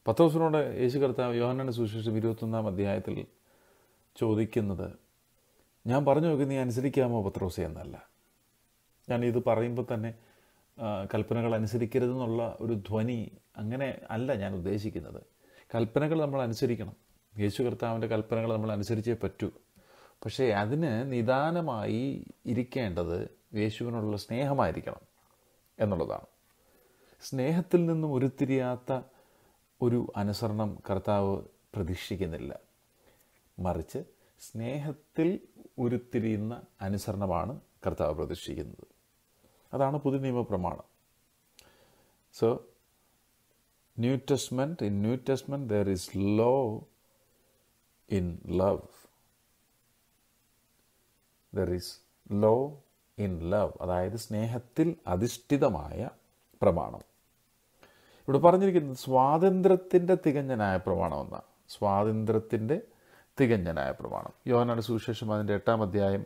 പത്തോസിനോട് യേശു കർത്താവ് യോഹന്നാണ് സുശേഷം ഇരുപത്തൊന്നാം അധ്യായത്തിൽ ചോദിക്കുന്നത് ഞാൻ പറഞ്ഞു നോക്കി നീ അനുസരിക്കാമോ പത്രോസ് എന്നല്ല ഞാൻ ഇത് പറയുമ്പോൾ തന്നെ കൽപ്പനകൾ അനുസരിക്കരുതെന്നുള്ള ഒരു ധ്വനി അങ്ങനെ അല്ല ഞാൻ ഉദ്ദേശിക്കുന്നത് കൽപ്പനകൾ നമ്മൾ അനുസരിക്കണം യേശു കർത്താവിൻ്റെ കൽപ്പനകൾ നമ്മൾ അനുസരിച്ചേ പറ്റൂ പക്ഷേ അതിന് നിദാനമായി ഇരിക്കേണ്ടത് യേശുവിനോടുള്ള സ്നേഹമായിരിക്കണം എന്നുള്ളതാണ് സ്നേഹത്തിൽ നിന്നും ഉരുത്തിരിയാത്ത ഒരു അനുസരണം കർത്താവ് പ്രതീക്ഷിക്കുന്നില്ല മറിച്ച് സ്നേഹത്തിൽ ഉരുത്തിരിയുന്ന അനുസരണമാണ് കർത്താവ് പ്രതീക്ഷിക്കുന്നത് അതാണ് പുതിയ നിയമപ്രമാണം so New Testament in New Testament there is law in love there is law in love അതായത് സ്നേഹത്തിൽ അധിഷ്ഠിതമായ പ്രമാണം ഇവിടെ പറഞ്ഞിരിക്കുന്നത് സ്വാതന്ത്ര്യത്തിൻ്റെ തികഞ്ഞനായ പ്രമാണം എന്നാണ് സ്വാതന്ത്ര്യത്തിൻ്റെ തികഞ്ഞനായ പ്രമാണം യോഹനാട് സുവിശേഷം അതിൻ്റെ എട്ടാം അധ്യായം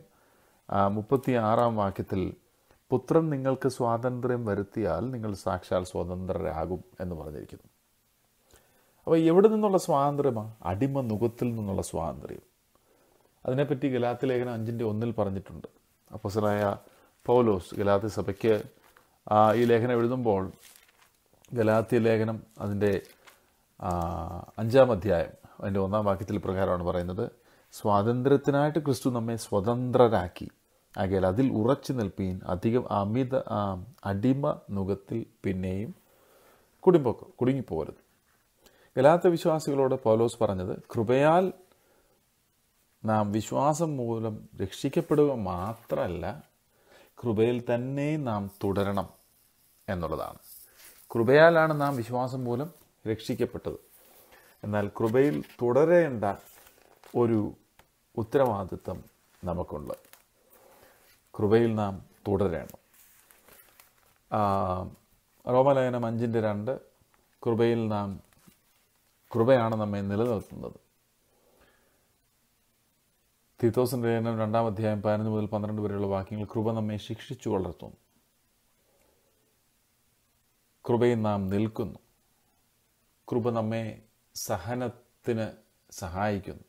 മുപ്പത്തി ആറാം വാക്യത്തിൽ പുത്രൻ നിങ്ങൾക്ക് സ്വാതന്ത്ര്യം വരുത്തിയാൽ നിങ്ങൾ സാക്ഷാൽ സ്വതന്ത്രരാകും എന്ന് പറഞ്ഞിരിക്കുന്നു അപ്പോൾ എവിടെ നിന്നുള്ള സ്വാതന്ത്ര്യമാണ് അടിമ നുഖത്തിൽ നിന്നുള്ള സ്വാതന്ത്ര്യം അതിനെപ്പറ്റി ഗലാത്തി ലേഖനം അഞ്ചിൻ്റെ ഒന്നിൽ പറഞ്ഞിട്ടുണ്ട് അപ്പസനായ പൗലോസ് ഗലാത്തി സഭയ്ക്ക് ഈ ലേഖനം എഴുതുമ്പോൾ ഗലാത്തി ലേഖനം അതിൻ്റെ അഞ്ചാം അധ്യായം അതിൻ്റെ ഒന്നാം വാക്യത്തിൽ പ്രകാരമാണ് പറയുന്നത് സ്വാതന്ത്ര്യത്തിനായിട്ട് ക്രിസ്തു നമ്മെ സ്വതന്ത്രരാക്കി ആകയാൽ അതിൽ ഉറച്ചു നിൽപ്പീൻ അധികം അമിത അടിമ നുഖത്തിൽ പിന്നെയും കുടുംബം കുടുങ്ങിപ്പോകരുത് ഗലാത്ത വിശ്വാസികളോട് പൗലോസ് പറഞ്ഞത് കൃപയാൽ നാം വിശ്വാസം മൂലം രക്ഷിക്കപ്പെടുക മാത്രമല്ല കൃപയിൽ തന്നെ നാം തുടരണം എന്നുള്ളതാണ് കൃപയാലാണ് നാം വിശ്വാസം മൂലം രക്ഷിക്കപ്പെട്ടത് എന്നാൽ കൃപയിൽ തുടരേണ്ട ഒരു ഉത്തരവാദിത്വം നമുക്കുണ്ട് കൃപയിൽ നാം തുടരണം റോമലയനം അഞ്ചിൻ്റെ രണ്ട് കൃപയിൽ നാം കൃപയാണ് നമ്മെ നിലനിർത്തുന്നത് തീത്തോസിൻ്റെ ലേഖനം രണ്ടാം അധ്യായം പതിനഞ്ച് മുതൽ പന്ത്രണ്ട് വരെയുള്ള വാക്യങ്ങൾ കൃപ നമ്മെ ശിക്ഷിച്ചു വളർത്തുന്നു കൃപയിൽ നാം നിൽക്കുന്നു കൃപ നമ്മെ സഹനത്തിന് സഹായിക്കുന്നു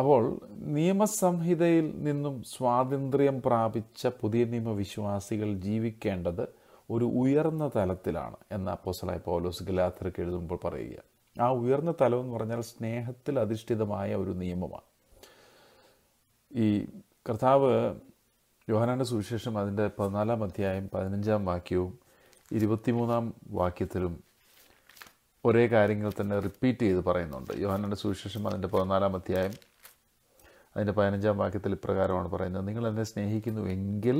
അപ്പോൾ നിയമസംഹിതയിൽ നിന്നും സ്വാതന്ത്ര്യം പ്രാപിച്ച പുതിയ നിയമവിശ്വാസികൾ ജീവിക്കേണ്ടത് ഒരു ഉയർന്ന തലത്തിലാണ് എന്ന അപ്പോസലായ പൗലോസ് ഗലാത്തർക്ക് എഴുതുമ്പോൾ പറയുക ആ ഉയർന്ന തലം എന്ന് പറഞ്ഞാൽ സ്നേഹത്തിൽ അധിഷ്ഠിതമായ ഒരു നിയമമാണ് ഈ കർത്താവ് യോഹനാന്റെ സുവിശേഷം അതിൻ്റെ പതിനാലാം അധ്യായം പതിനഞ്ചാം വാക്യവും ഇരുപത്തിമൂന്നാം വാക്യത്തിലും ഒരേ കാര്യങ്ങൾ തന്നെ റിപ്പീറ്റ് ചെയ്ത് പറയുന്നുണ്ട് യോഹനാന്റെ സുവിശേഷം അതിൻ്റെ പതിനാലാം അധ്യായം അതിൻ്റെ പതിനഞ്ചാം വാക്യത്തിൽ ഇപ്രകാരമാണ് പറയുന്നത് നിങ്ങൾ എന്നെ സ്നേഹിക്കുന്നു എങ്കിൽ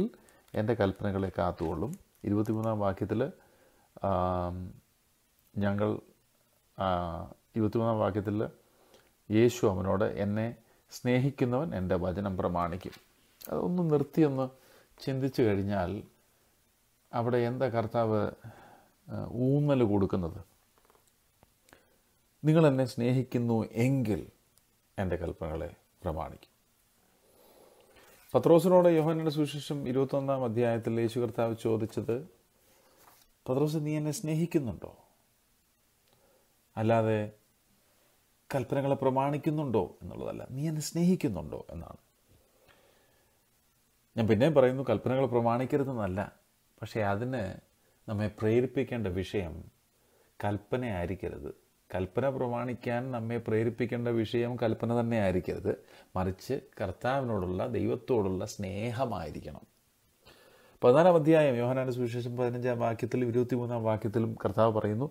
എൻ്റെ കൽപ്പനകളെ കാത്തുകൊള്ളും ഇരുപത്തിമൂന്നാം വാക്യത്തിൽ ഞങ്ങൾ ഇരുപത്തിമൂന്നാം വാക്യത്തിൽ യേശു അവനോട് എന്നെ സ്നേഹിക്കുന്നവൻ എൻ്റെ വചനം പ്രമാണിക്കും അതൊന്ന് നിർത്തിയൊന്ന് ചിന്തിച്ചു കഴിഞ്ഞാൽ അവിടെ എന്താ കർത്താവ് ഊന്നൽ കൊടുക്കുന്നത് നിങ്ങൾ എന്നെ സ്നേഹിക്കുന്നു എങ്കിൽ എൻ്റെ കൽപ്പനകളെ പ്രമാണിക്കും പത്രോസിനോട് യോഹനയുടെ സുവിശേഷം ഇരുപത്തൊന്നാം അധ്യായത്തിൽ യേശു കർത്താവ് ചോദിച്ചത് പത്രോസ് നീ എന്നെ സ്നേഹിക്കുന്നുണ്ടോ അല്ലാതെ കൽപ്പനകളെ പ്രമാണിക്കുന്നുണ്ടോ എന്നുള്ളതല്ല നീ എന്നെ സ്നേഹിക്കുന്നുണ്ടോ എന്നാണ് ഞാൻ പിന്നെ പറയുന്നു കൽപ്പനകൾ പ്രമാണിക്കരുതെന്നല്ല പക്ഷേ അതിന് നമ്മെ പ്രേരിപ്പിക്കേണ്ട വിഷയം കൽപ്പനയായിരിക്കരുത് കൽപ്പന പ്രമാണിക്കാൻ നമ്മെ പ്രേരിപ്പിക്കേണ്ട വിഷയം കൽപ്പന തന്നെ ആയിരിക്കരുത് മറിച്ച് കർത്താവിനോടുള്ള ദൈവത്തോടുള്ള സ്നേഹമായിരിക്കണം പതിനാലാം അധ്യായം യോഹനാന സുവിശേഷം പതിനഞ്ചാം വാക്യത്തിലും മൂന്നാം വാക്യത്തിലും കർത്താവ് പറയുന്നു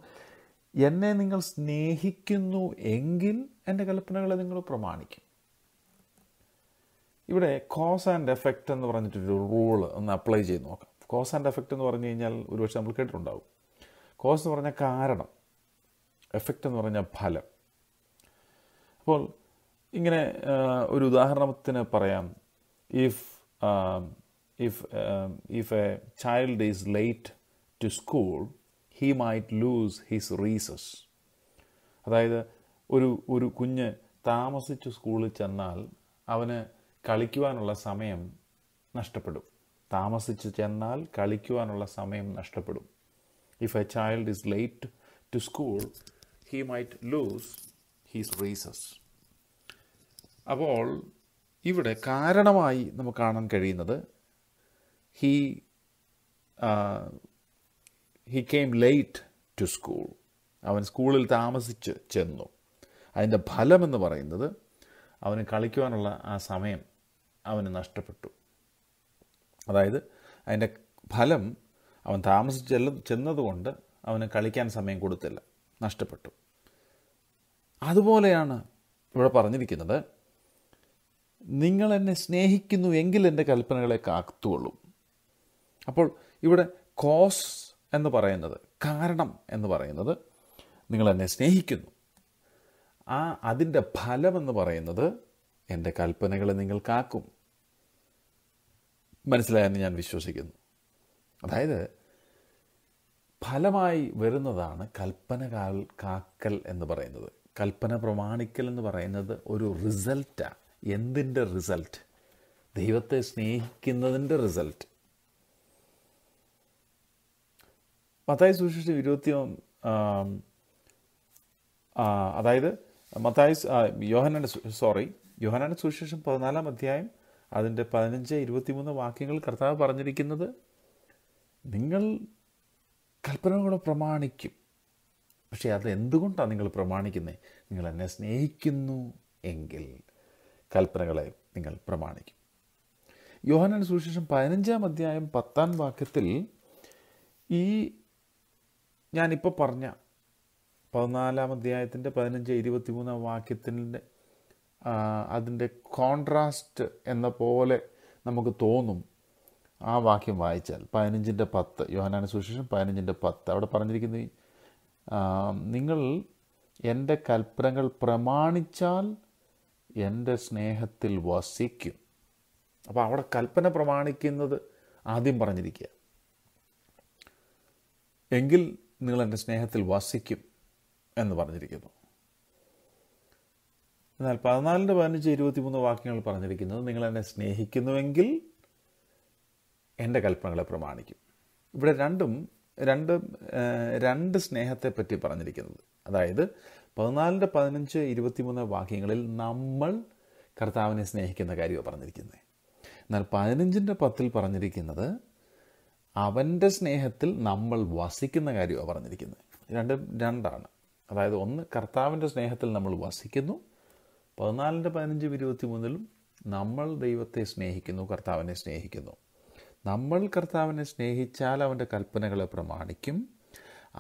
എന്നെ നിങ്ങൾ സ്നേഹിക്കുന്നു എങ്കിൽ എൻ്റെ കൽപ്പനകളെ നിങ്ങൾ പ്രമാണിക്കും ഇവിടെ കോസ് ആൻഡ് എഫക്റ്റ് എന്ന് പറഞ്ഞിട്ടൊരു റൂള് ഒന്ന് അപ്ലൈ ചെയ്ത് നോക്കാം കോസ് ആൻഡ് എഫക്റ്റ് എന്ന് പറഞ്ഞു കഴിഞ്ഞാൽ ഒരുപക്ഷെ നമ്മൾ കേട്ടിട്ടുണ്ടാവും കോസ് എന്ന് പറഞ്ഞാൽ കാരണം എഫക്റ്റ് എന്ന് പറഞ്ഞാൽ ഫലം അപ്പോൾ ഇങ്ങനെ ഒരു ഉദാഹരണത്തിന് പറയാം if if if a child is late to school he might lose his recess അതായത് ഒരു ഒരു കുഞ്ഞ് താമസിച്ച് സ്കൂളിൽ ചെന്നാൽ അവന് കളിക്കുവാനുള്ള സമയം നഷ്ടപ്പെടും താമസിച്ച് ചെന്നാൽ കളിക്കുവാനുള്ള സമയം നഷ്ടപ്പെടും if a child is late to school he might lose his reasons. അപ്പോൾ ഇവിടെ കാരണമായി നമുക്ക് കാണാൻ കഴിയുന്നത് he he came late to school അവൻ സ്കൂളിൽ താമസിച്ച് ചെന്നു അതിൻ്റെ ഫലമെന്ന് പറയുന്നത് അവന് കളിക്കുവാനുള്ള ആ സമയം അവന് നഷ്ടപ്പെട്ടു അതായത് അതിൻ്റെ ഫലം അവൻ താമസിച്ച് ചെല്ലും ചെന്നതുകൊണ്ട് അവന് കളിക്കാൻ സമയം കൊടുത്തില്ല നഷ്ടപ്പെട്ടു അതുപോലെയാണ് ഇവിടെ പറഞ്ഞിരിക്കുന്നത് നിങ്ങൾ എന്നെ സ്നേഹിക്കുന്നു എങ്കിൽ എൻ്റെ കൽപ്പനകളെ കാത്തുകൊള്ളും അപ്പോൾ ഇവിടെ കോസ് എന്ന് പറയുന്നത് കാരണം എന്ന് പറയുന്നത് നിങ്ങൾ എന്നെ സ്നേഹിക്കുന്നു ആ അതിൻ്റെ ഫലമെന്ന് പറയുന്നത് എൻ്റെ കൽപ്പനകളെ നിങ്ങൾ കാക്കും മനസ്സിലായെന്ന് ഞാൻ വിശ്വസിക്കുന്നു അതായത് ഫലമായി വരുന്നതാണ് കൽപ്പന കാക്കൽ എന്ന് പറയുന്നത് കൽപ്പന പ്രമാണിക്കൽ എന്ന് പറയുന്നത് ഒരു റിസൾട്ടാണ് എന്തിൻ്റെ റിസൾട്ട് ദൈവത്തെ സ്നേഹിക്കുന്നതിൻ്റെ റിസൾട്ട് മത്തായി സൂക്ഷിച്ച് ഇരുപത്തി അതായത് മത്തായി യോഹനാൻ്റെ സോറി യോഹനാൻ്റെ സുവിശേഷം പതിനാലാം അധ്യായം അതിൻ്റെ പതിനഞ്ച് ഇരുപത്തിമൂന്ന് വാക്യങ്ങൾ കർത്താവ് പറഞ്ഞിരിക്കുന്നത് നിങ്ങൾ കൽപ്പനകൾ പ്രമാണിക്കും പക്ഷേ അത് എന്തുകൊണ്ടാണ് നിങ്ങൾ പ്രമാണിക്കുന്നത് നിങ്ങൾ എന്നെ സ്നേഹിക്കുന്നു എങ്കിൽ കൽപ്പനകളെ നിങ്ങൾ പ്രമാണിക്കും യോഹനൻ സുവിശേഷം പതിനഞ്ചാം അധ്യായം പത്താം വാക്യത്തിൽ ഈ ഞാനിപ്പോൾ പറഞ്ഞ പതിനാലാം അധ്യായത്തിൻ്റെ പതിനഞ്ച് മൂന്നാം വാക്യത്തിൻ്റെ അതിൻ്റെ കോൺട്രാസ്റ്റ് എന്ന പോലെ നമുക്ക് തോന്നും ആ വാക്യം വായിച്ചാൽ പതിനഞ്ചിൻ്റെ പത്ത് യോഹനാന സുശേഷം പതിനഞ്ചിൻ്റെ പത്ത് അവിടെ പറഞ്ഞിരിക്കുന്നത് നിങ്ങൾ എൻ്റെ കൽപ്പനകൾ പ്രമാണിച്ചാൽ എൻ്റെ സ്നേഹത്തിൽ വസിക്കും അപ്പോൾ അവിടെ കൽപ്പന പ്രമാണിക്കുന്നത് ആദ്യം പറഞ്ഞിരിക്കുക എങ്കിൽ നിങ്ങൾ എൻ്റെ സ്നേഹത്തിൽ വസിക്കും എന്ന് പറഞ്ഞിരിക്കുന്നു എന്നാൽ പതിനാലിൻ്റെ പതിനഞ്ച് മൂന്ന് വാക്യങ്ങൾ പറഞ്ഞിരിക്കുന്നത് നിങ്ങൾ എന്നെ സ്നേഹിക്കുന്നുവെങ്കിൽ എൻ്റെ കൽപ്പനകളെ പ്രമാണിക്കും ഇവിടെ രണ്ടും രണ്ട് രണ്ട് സ്നേഹത്തെപ്പറ്റി പറഞ്ഞിരിക്കുന്നത് അതായത് പതിനാലിൻ്റെ പതിനഞ്ച് ഇരുപത്തിമൂന്ന് വാക്യങ്ങളിൽ നമ്മൾ കർത്താവിനെ സ്നേഹിക്കുന്ന കാര്യമാണ് പറഞ്ഞിരിക്കുന്നത് എന്നാൽ പതിനഞ്ചിൻ്റെ പത്തിൽ പറഞ്ഞിരിക്കുന്നത് അവൻ്റെ സ്നേഹത്തിൽ നമ്മൾ വസിക്കുന്ന കാര്യമാണ് പറഞ്ഞിരിക്കുന്നത് രണ്ടും രണ്ടാണ് അതായത് ഒന്ന് കർത്താവിൻ്റെ സ്നേഹത്തിൽ നമ്മൾ വസിക്കുന്നു പതിനാലിൻ്റെ പതിനഞ്ചും ഇരുപത്തി മൂന്നിലും നമ്മൾ ദൈവത്തെ സ്നേഹിക്കുന്നു കർത്താവിനെ സ്നേഹിക്കുന്നു നമ്മൾ കർത്താവിനെ സ്നേഹിച്ചാൽ അവൻ്റെ കൽപ്പനകളെ പ്രമാണിക്കും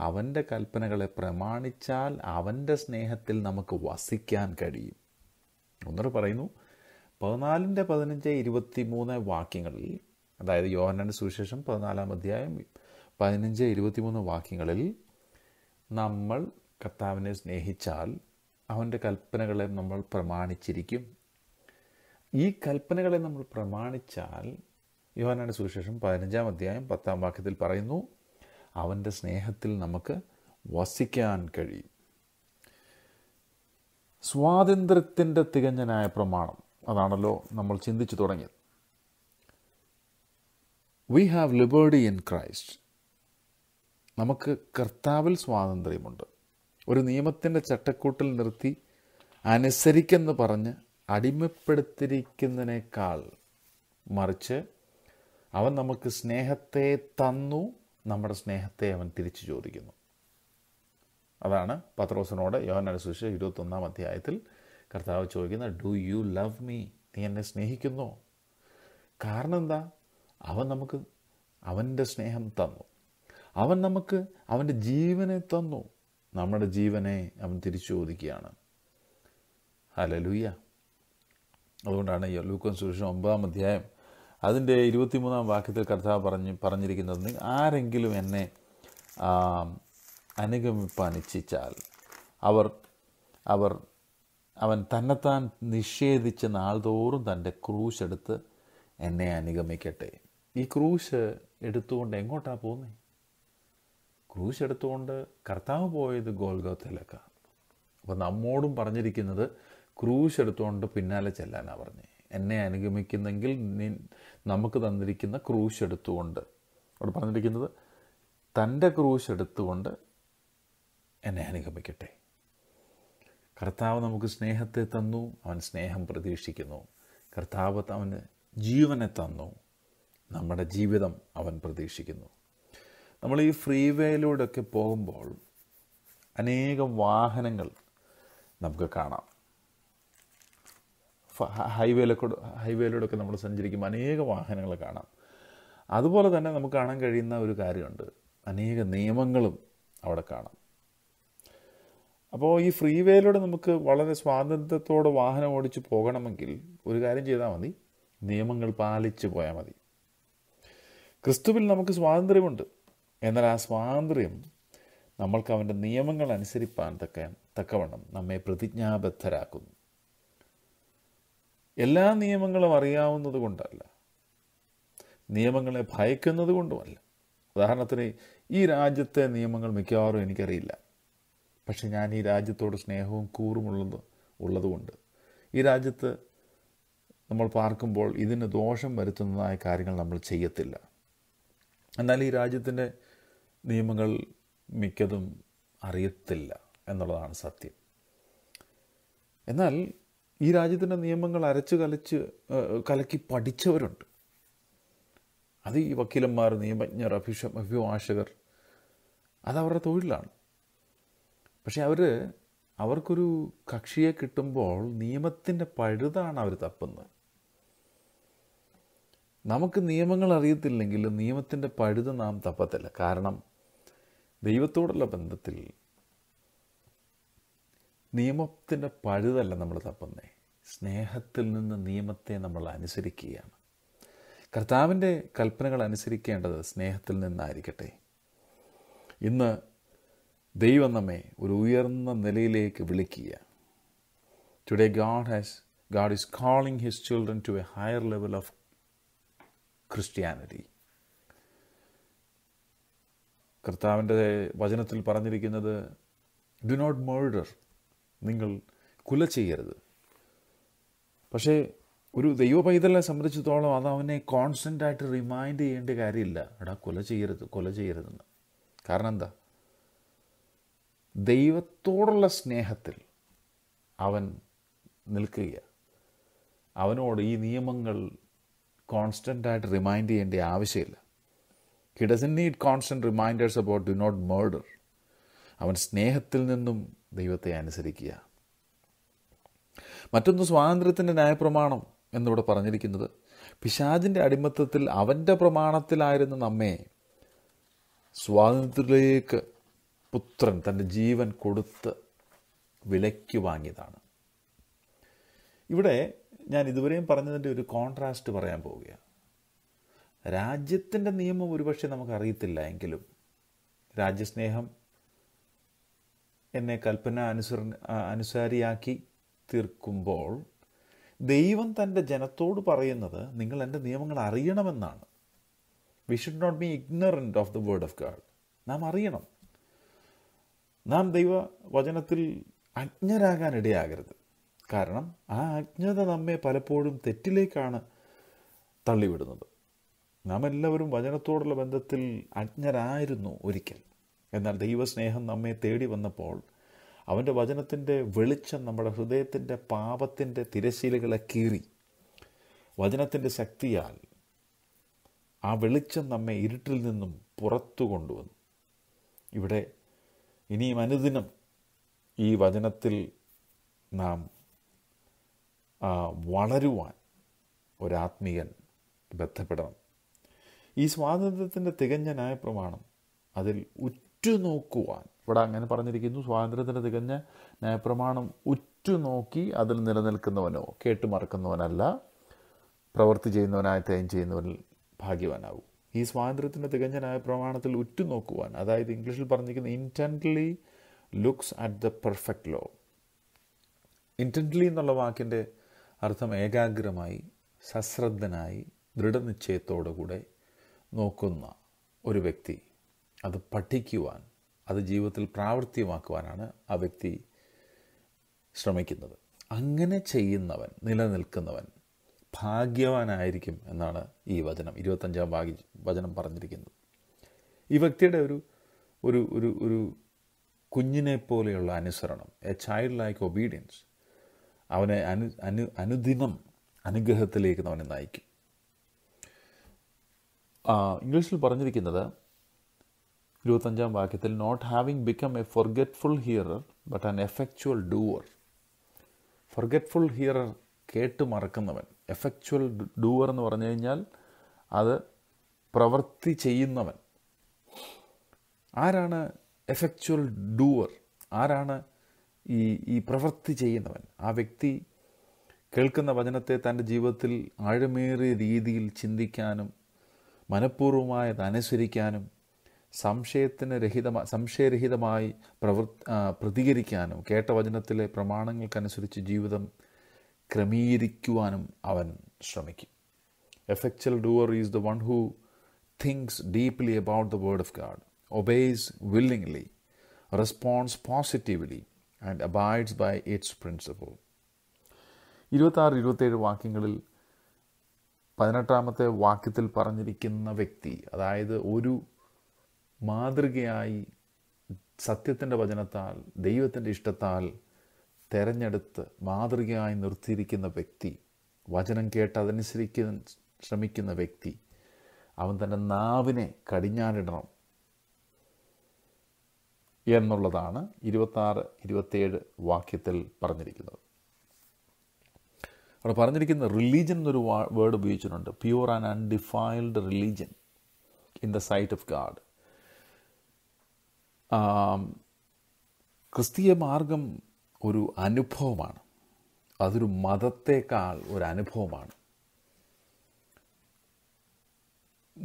അവൻ്റെ കൽപ്പനകളെ പ്രമാണിച്ചാൽ അവൻ്റെ സ്നേഹത്തിൽ നമുക്ക് വസിക്കാൻ കഴിയും ഒന്നുകൂടെ പറയുന്നു പതിനാലിൻ്റെ പതിനഞ്ച് ഇരുപത്തി മൂന്ന് വാക്യങ്ങളിൽ അതായത് യോഹനൻ്റെ സുവിശേഷം പതിനാലാം അധ്യായം പതിനഞ്ച് മൂന്ന് വാക്യങ്ങളിൽ നമ്മൾ കർത്താവിനെ സ്നേഹിച്ചാൽ അവൻ്റെ കൽപ്പനകളെ നമ്മൾ പ്രമാണിച്ചിരിക്കും ഈ കൽപ്പനകളെ നമ്മൾ പ്രമാണിച്ചാൽ യോഹനാണ് സുവിശേഷം പതിനഞ്ചാം അധ്യായം പത്താം വാക്യത്തിൽ പറയുന്നു അവൻ്റെ സ്നേഹത്തിൽ നമുക്ക് വസിക്കാൻ കഴിയും സ്വാതന്ത്ര്യത്തിൻ്റെ തികഞ്ഞനായ പ്രമാണം അതാണല്ലോ നമ്മൾ ചിന്തിച്ചു തുടങ്ങിയത് we have liberty in Christ നമുക്ക് കർത്താവിൽ സ്വാതന്ത്ര്യമുണ്ട് ഒരു നിയമത്തിൻ്റെ ചട്ടക്കൂട്ടിൽ നിർത്തി അനുസരിക്കെന്ന് പറഞ്ഞ് അടിമപ്പെടുത്തിയിരിക്കുന്നതിനേക്കാൾ മറിച്ച് അവൻ നമുക്ക് സ്നേഹത്തെ തന്നു നമ്മുടെ സ്നേഹത്തെ അവൻ തിരിച്ചു ചോദിക്കുന്നു അതാണ് പത്രോസിനോട് യോഹനാട് സുശ ഇരുപത്തൊന്നാം അധ്യായത്തിൽ കർത്താവ് ചോദിക്കുന്ന ഡു യു ലവ് മീ നീ എന്നെ സ്നേഹിക്കുന്നോ കാരണം എന്താ അവൻ നമുക്ക് അവൻ്റെ സ്നേഹം തന്നു അവൻ നമുക്ക് അവൻ്റെ ജീവനെ തന്നു നമ്മുടെ ജീവനെ അവൻ തിരിച്ചു ചോദിക്കുകയാണ് ഹലലുയ്യ അതുകൊണ്ടാണ് ലൂക്കൻ സുരക്ഷ ഒമ്പതാം അധ്യായം അതിൻ്റെ ഇരുപത്തിമൂന്നാം വാക്യത്തിൽ കർത്താവ് പറഞ്ഞ് പറഞ്ഞിരിക്കുന്നത് ആരെങ്കിലും എന്നെ അനുഗമിപ്പാൻ ഇച്ഛിച്ചാൽ അവർ അവർ അവൻ തന്നെത്താൻ നിഷേധിച്ച നാൾതോറും തൻ്റെ ക്രൂശ് എടുത്ത് എന്നെ അനുഗമിക്കട്ടെ ഈ ക്രൂശ് എടുത്തുകൊണ്ട് എങ്ങോട്ടാണ് പോകുന്നത് ക്രൂശ് എടുത്തുകൊണ്ട് കർത്താവ് പോയത് ഗോൽഗോത്തയിലേക്കാണ് അപ്പോൾ നമ്മോടും പറഞ്ഞിരിക്കുന്നത് ക്രൂശ് എടുത്തുകൊണ്ട് പിന്നാലെ ചെല്ലാനാണ് പറഞ്ഞത് എന്നെ അനുഗമിക്കുന്നെങ്കിൽ നമുക്ക് തന്നിരിക്കുന്ന ക്രൂശ് എടുത്തുകൊണ്ട് അവിടെ പറഞ്ഞിരിക്കുന്നത് തൻ്റെ ക്രൂശ് എടുത്തുകൊണ്ട് എന്നെ അനുഗമിക്കട്ടെ കർത്താവ് നമുക്ക് സ്നേഹത്തെ തന്നു അവൻ സ്നേഹം പ്രതീക്ഷിക്കുന്നു കർത്താവ് അവന് ജീവനെ തന്നു നമ്മുടെ ജീവിതം അവൻ പ്രതീക്ഷിക്കുന്നു നമ്മൾ ഈ ഫ്രീവേയിലൂടെയൊക്കെ പോകുമ്പോൾ അനേകം വാഹനങ്ങൾ നമുക്ക് കാണാം ഹൈവേയിലൊക്കെ ഹൈവേയിലൂടെയൊക്കെ നമ്മൾ സഞ്ചരിക്കുമ്പോൾ അനേക വാഹനങ്ങൾ കാണാം അതുപോലെ തന്നെ നമുക്ക് കാണാൻ കഴിയുന്ന ഒരു കാര്യമുണ്ട് അനേക നിയമങ്ങളും അവിടെ കാണാം അപ്പോൾ ഈ ഫ്രീ വേയിലൂടെ നമുക്ക് വളരെ സ്വാതന്ത്ര്യത്തോടെ വാഹനം ഓടിച്ച് പോകണമെങ്കിൽ ഒരു കാര്യം ചെയ്താൽ മതി നിയമങ്ങൾ പാലിച്ച് പോയാൽ മതി ക്രിസ്തുവിൽ നമുക്ക് സ്വാതന്ത്ര്യമുണ്ട് എന്നാൽ ആ സ്വാതന്ത്ര്യം നമ്മൾക്ക് അവൻ്റെ നിയമങ്ങൾ അനുസരിപ്പാൻ തക്ക തക്കവണ്ണം നമ്മെ പ്രതിജ്ഞാബദ്ധരാക്കുന്നു എല്ലാ നിയമങ്ങളും അറിയാവുന്നത് കൊണ്ടല്ല നിയമങ്ങളെ ഭയക്കുന്നത് കൊണ്ടുമല്ല ഉദാഹരണത്തിന് ഈ രാജ്യത്തെ നിയമങ്ങൾ മിക്കവാറും എനിക്കറിയില്ല പക്ഷെ ഞാൻ ഈ രാജ്യത്തോട് സ്നേഹവും കൂറുമുള്ളത് ഉള്ളതുകൊണ്ട് ഈ രാജ്യത്ത് നമ്മൾ പാർക്കുമ്പോൾ ഇതിന് ദോഷം വരുത്തുന്നതായ കാര്യങ്ങൾ നമ്മൾ ചെയ്യത്തില്ല എന്നാൽ ഈ രാജ്യത്തിൻ്റെ നിയമങ്ങൾ മിക്കതും അറിയത്തില്ല എന്നുള്ളതാണ് സത്യം എന്നാൽ ഈ രാജ്യത്തിൻ്റെ നിയമങ്ങൾ അരച്ച് കലച്ച് കലക്കി പഠിച്ചവരുണ്ട് അത് ഈ വക്കീലന്മാർ നിയമജ്ഞർ അഭിഷ അഭിഭാഷകർ അതവരുടെ തൊഴിലാണ് പക്ഷേ അവർ അവർക്കൊരു കക്ഷിയെ കിട്ടുമ്പോൾ നിയമത്തിൻ്റെ പഴുതാണ് അവർ തപ്പുന്നത് നമുക്ക് നിയമങ്ങൾ അറിയത്തില്ലെങ്കിൽ നിയമത്തിൻ്റെ പഴുത് നാം തപ്പത്തില്ല കാരണം ദൈവത്തോടുള്ള ബന്ധത്തിൽ നിയമത്തിൻ്റെ പഴുതല്ല നമ്മൾ തപ്പുന്നേ സ്നേഹത്തിൽ നിന്ന് നിയമത്തെ നമ്മൾ അനുസരിക്കുകയാണ് കർത്താവിൻ്റെ കൽപ്പനകൾ അനുസരിക്കേണ്ടത് സ്നേഹത്തിൽ നിന്നായിരിക്കട്ടെ ഇന്ന് ദൈവം നമ്മെ ഒരു ഉയർന്ന നിലയിലേക്ക് വിളിക്കുക today God has God is calling his children to a higher level of Christianity കർത്താവിൻ്റെ വചനത്തിൽ പറഞ്ഞിരിക്കുന്നത് ഡു നോട്ട് മേർഡർ നിങ്ങൾ കുല ചെയ്യരുത് പക്ഷേ ഒരു ദൈവ പൈതലിനെ സംബന്ധിച്ചിടത്തോളം അത് അവനെ കോൺസ്റ്റൻ്റ് ആയിട്ട് റിമൈൻഡ് ചെയ്യേണ്ട കാര്യമില്ല എടാ കൊല ചെയ്യരുത് കൊല ചെയ്യരുതെന്ന് കാരണം എന്താ ദൈവത്തോടുള്ള സ്നേഹത്തിൽ അവൻ നിൽക്കുക അവനോട് ഈ നിയമങ്ങൾ കോൺസ്റ്റൻ്റായിട്ട് റിമൈൻഡ് ചെയ്യേണ്ട ആവശ്യമില്ല he doesn't need constant reminders about do not murder അവൻ സ്നേഹത്തിൽ നിന്നും ദൈവത്തെ അനുസരിക്കുക മറ്റൊന്ന് സ്വാതന്ത്ര്യത്തിൻ്റെ ന്യായപ്രമാണം എന്നിവിടെ പറഞ്ഞിരിക്കുന്നത് പിശാജിൻ്റെ അടിമത്തത്തിൽ അവൻ്റെ പ്രമാണത്തിലായിരുന്ന നമ്മെ സ്വാതന്ത്ര്യത്തിലേക്ക് പുത്രൻ തൻ്റെ ജീവൻ കൊടുത്ത് വിലയ്ക്ക് വാങ്ങിയതാണ് ഇവിടെ ഞാൻ ഇതുവരെയും പറഞ്ഞതിൻ്റെ ഒരു കോൺട്രാസ്റ്റ് പറയാൻ പോവുകയാണ് രാജ്യത്തിൻ്റെ നിയമം ഒരുപക്ഷെ നമുക്കറിയത്തില്ല എങ്കിലും രാജ്യസ്നേഹം എന്നെ കൽപ്പന അനുസര അനുസാരിയാക്കി തീർക്കുമ്പോൾ ദൈവം തൻ്റെ ജനത്തോട് പറയുന്നത് നിങ്ങൾ എൻ്റെ നിയമങ്ങൾ അറിയണമെന്നാണ് we should not be ignorant of the word of God നാം അറിയണം നാം ദൈവ വചനത്തിൽ അജ്ഞരാകാൻ ഇടയാകരുത് കാരണം ആ അജ്ഞത നമ്മെ പലപ്പോഴും തെറ്റിലേക്കാണ് തള്ളിവിടുന്നത് നാം എല്ലാവരും വചനത്തോടുള്ള ബന്ധത്തിൽ അജ്ഞരായിരുന്നു ഒരിക്കൽ എന്നാൽ ദൈവസ്നേഹം നമ്മെ തേടി വന്നപ്പോൾ അവൻ്റെ വചനത്തിൻ്റെ വെളിച്ചം നമ്മുടെ ഹൃദയത്തിൻ്റെ പാപത്തിൻ്റെ തിരശീലകളെ കീറി വചനത്തിൻ്റെ ശക്തിയാൽ ആ വെളിച്ചം നമ്മെ ഇരുട്ടിൽ നിന്നും പുറത്തു കൊണ്ടുവന്നു ഇവിടെ ഇനിയും അനുദിനം ഈ വചനത്തിൽ നാം വളരുവാൻ ഒരാത്മീയൻ ബന്ധപ്പെടണം ഈ സ്വാതന്ത്ര്യത്തിൻ്റെ തികഞ്ഞനായ പ്രമാണം അതിൽ ഉറ്റുനോക്കുവാൻ ഇവിടെ അങ്ങനെ പറഞ്ഞിരിക്കുന്നു സ്വാതന്ത്ര്യത്തിന് തികഞ്ഞ ന്യായപ്രമാണം ഉറ്റുനോക്കി അതിൽ നിലനിൽക്കുന്നവനോ കേട്ട് മറക്കുന്നവനല്ല പ്രവൃത്തി ചെയ്യുന്നവനായ തയം ചെയ്യുന്നവനിൽ ഭാഗ്യവാനാവും ഈ സ്വാതന്ത്ര്യത്തിൻ്റെ തികഞ്ഞ ന്യായപ്രമാണത്തിൽ ഉറ്റുനോക്കുവാൻ അതായത് ഇംഗ്ലീഷിൽ പറഞ്ഞിരിക്കുന്ന intently looks at the perfect law intently എന്നുള്ള വാക്കിൻ്റെ അർത്ഥം ഏകാഗ്രമായി സശ്രദ്ധനായി ദൃഢനിശ്ചയത്തോടു കൂടെ നോക്കുന്ന ഒരു വ്യക്തി അത് പഠിക്കുവാൻ അത് ജീവിതത്തിൽ പ്രാവർത്തികമാക്കുവാനാണ് ആ വ്യക്തി ശ്രമിക്കുന്നത് അങ്ങനെ ചെയ്യുന്നവൻ നിലനിൽക്കുന്നവൻ ഭാഗ്യവാനായിരിക്കും എന്നാണ് ഈ വചനം ഇരുപത്തഞ്ചാം ഭാഗ്യ വചനം പറഞ്ഞിരിക്കുന്നത് ഈ വ്യക്തിയുടെ ഒരു ഒരു ഒരു ഒരു കുഞ്ഞിനെ പോലെയുള്ള അനുസരണം എ ചൈൽഡ് ലൈക്ക് ഒബീഡിയൻസ് അവനെ അനു അനു അനുദിനം അനുഗ്രഹത്തിലേക്ക് അവനെ നയിക്കും ഇംഗ്ലീഷിൽ പറഞ്ഞിരിക്കുന്നത് ഇരുപത്തഞ്ചാം വാക്യത്തിൽ not having become a forgetful hearer but an effectual doer forgetful hearer കേട്ട് മറക്കുന്നവൻ എഫക്ച്വൽ ഡൂവർ എന്ന് പറഞ്ഞു കഴിഞ്ഞാൽ അത് പ്രവൃത്തി ചെയ്യുന്നവൻ ആരാണ് എഫക്ച്വൽ ഡൂവർ ആരാണ് ഈ ഈ പ്രവൃത്തി ചെയ്യുന്നവൻ ആ വ്യക്തി കേൾക്കുന്ന വചനത്തെ തൻ്റെ ജീവിതത്തിൽ ആഴമേറിയ രീതിയിൽ ചിന്തിക്കാനും മനഃപൂർവ്വമായത് അനുസരിക്കാനും സംശയത്തിന് രഹിതമായി സംശയരഹിതമായി പ്രവൃ പ്രതികരിക്കാനും കേട്ട വചനത്തിലെ പ്രമാണങ്ങൾക്കനുസരിച്ച് ജീവിതം ക്രമീകരിക്കുവാനും അവൻ ശ്രമിക്കും effectual doer is the one who thinks deeply about the word of God obeys willingly response positively and abides by its principle ഇരുപത്താറ് ഇരുപത്തേഴ് വാക്യങ്ങളിൽ പതിനെട്ടാമത്തെ വാക്യത്തിൽ പറഞ്ഞിരിക്കുന്ന വ്യക്തി അതായത് ഒരു മാതൃകയായി സത്യത്തിൻ്റെ വചനത്താൽ ദൈവത്തിൻ്റെ ഇഷ്ടത്താൽ തെരഞ്ഞെടുത്ത് മാതൃകയായി നിർത്തിയിരിക്കുന്ന വ്യക്തി വചനം കേട്ട് അതനുസരിക്കാൻ ശ്രമിക്കുന്ന വ്യക്തി അവൻ തൻ്റെ നാവിനെ കടിഞ്ഞാനിടണം എന്നുള്ളതാണ് ഇരുപത്താറ് ഇരുപത്തേഴ് വാക്യത്തിൽ പറഞ്ഞിരിക്കുന്നത് അവിടെ പറഞ്ഞിരിക്കുന്ന റിലീജിയൻ എന്നൊരു വേർഡ് ഉപയോഗിച്ചിട്ടുണ്ട് pure and undefiled religion in the sight of God ക്രിസ്തീയ മാർഗം ഒരു അനുഭവമാണ് അതൊരു മതത്തേക്കാൾ ഒരു അനുഭവമാണ്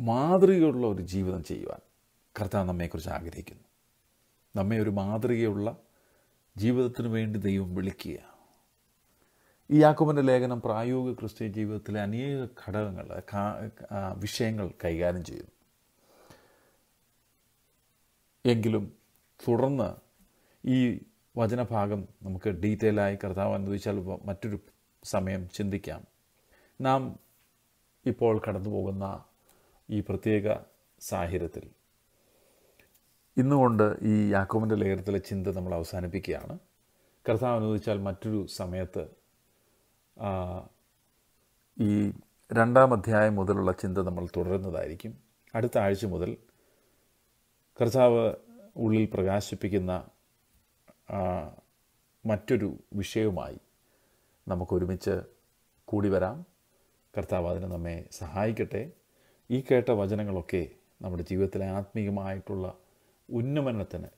മാതൃകയുള്ള ഒരു ജീവിതം ചെയ്യുവാൻ കർത്താവ് നമ്മെക്കുറിച്ച് ആഗ്രഹിക്കുന്നു നമ്മെ ഒരു മാതൃകയുള്ള ജീവിതത്തിനു വേണ്ടി ദൈവം വിളിക്കുക ഈ ആക്കുമൻ്റെ ലേഖനം പ്രായോഗിക ക്രിസ്ത്യൻ ജീവിതത്തിലെ അനേക ഘടകങ്ങൾ വിഷയങ്ങൾ കൈകാര്യം ചെയ്യുന്നു എങ്കിലും തുടർന്ന് ഈ വചനഭാഗം നമുക്ക് ഡീറ്റെയിലായി കർത്താവ് അനുവദിച്ചാൽ മറ്റൊരു സമയം ചിന്തിക്കാം നാം ഇപ്പോൾ കടന്നു പോകുന്ന ഈ പ്രത്യേക സാഹചര്യത്തിൽ ഇന്നുകൊണ്ട് ഈ യാക്കോമിൻ്റെ ലേഖനത്തിലെ ചിന്ത നമ്മൾ അവസാനിപ്പിക്കുകയാണ് കർത്താവ് അനുവദിച്ചാൽ മറ്റൊരു സമയത്ത് ഈ രണ്ടാം അധ്യായം മുതലുള്ള ചിന്ത നമ്മൾ തുടരുന്നതായിരിക്കും അടുത്ത ആഴ്ച മുതൽ കർത്താവ് ഉള്ളിൽ പ്രകാശിപ്പിക്കുന്ന മറ്റൊരു വിഷയവുമായി നമുക്കൊരുമിച്ച് കൂടി വരാം കർത്താവ് അതിന് നമ്മെ സഹായിക്കട്ടെ ഈ കേട്ട വചനങ്ങളൊക്കെ നമ്മുടെ ജീവിതത്തിലെ ആത്മീയമായിട്ടുള്ള ഉന്നമനത്തിന്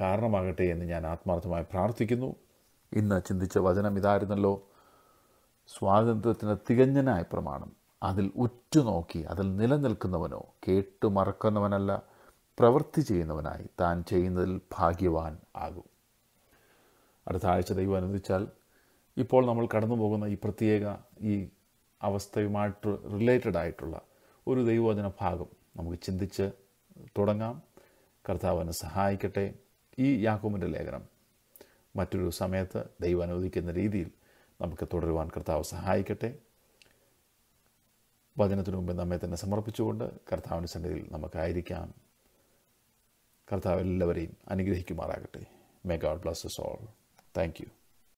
കാരണമാകട്ടെ എന്ന് ഞാൻ ആത്മാർത്ഥമായി പ്രാർത്ഥിക്കുന്നു ഇന്ന് ചിന്തിച്ച വചനം ഇതായിരുന്നല്ലോ സ്വാതന്ത്ര്യത്തിന് തികഞ്ഞനായ പ്രമാണം അതിൽ ഉറ്റുനോക്കി അതിൽ നിലനിൽക്കുന്നവനോ കേട്ടു മറക്കുന്നവനല്ല പ്രവൃത്തി ചെയ്യുന്നവനായി താൻ ചെയ്യുന്നതിൽ ഭാഗ്യവാൻ ആകും അടുത്ത ആഴ്ച ദൈവം അനുവദിച്ചാൽ ഇപ്പോൾ നമ്മൾ കടന്നു പോകുന്ന ഈ പ്രത്യേക ഈ അവസ്ഥയുമായിട്ട് റിലേറ്റഡ് ആയിട്ടുള്ള ഒരു ദൈവവചന ഭാഗം നമുക്ക് ചിന്തിച്ച് തുടങ്ങാം കർത്താവിനെ സഹായിക്കട്ടെ ഈ യാക്കോമിൻ്റെ ലേഖനം മറ്റൊരു സമയത്ത് ദൈവം അനുവദിക്കുന്ന രീതിയിൽ നമുക്ക് തുടരുവാൻ കർത്താവ് സഹായിക്കട്ടെ വചനത്തിനു മുമ്പ് നമ്മെ തന്നെ സമർപ്പിച്ചുകൊണ്ട് കർത്താവിൻ്റെ സന്നിധിയിൽ നമുക്കായിരിക്കാം കർത്താവ് എല്ലാവരെയും അനുഗ്രഹിക്കുമാറാകട്ടെ may God bless us all thank U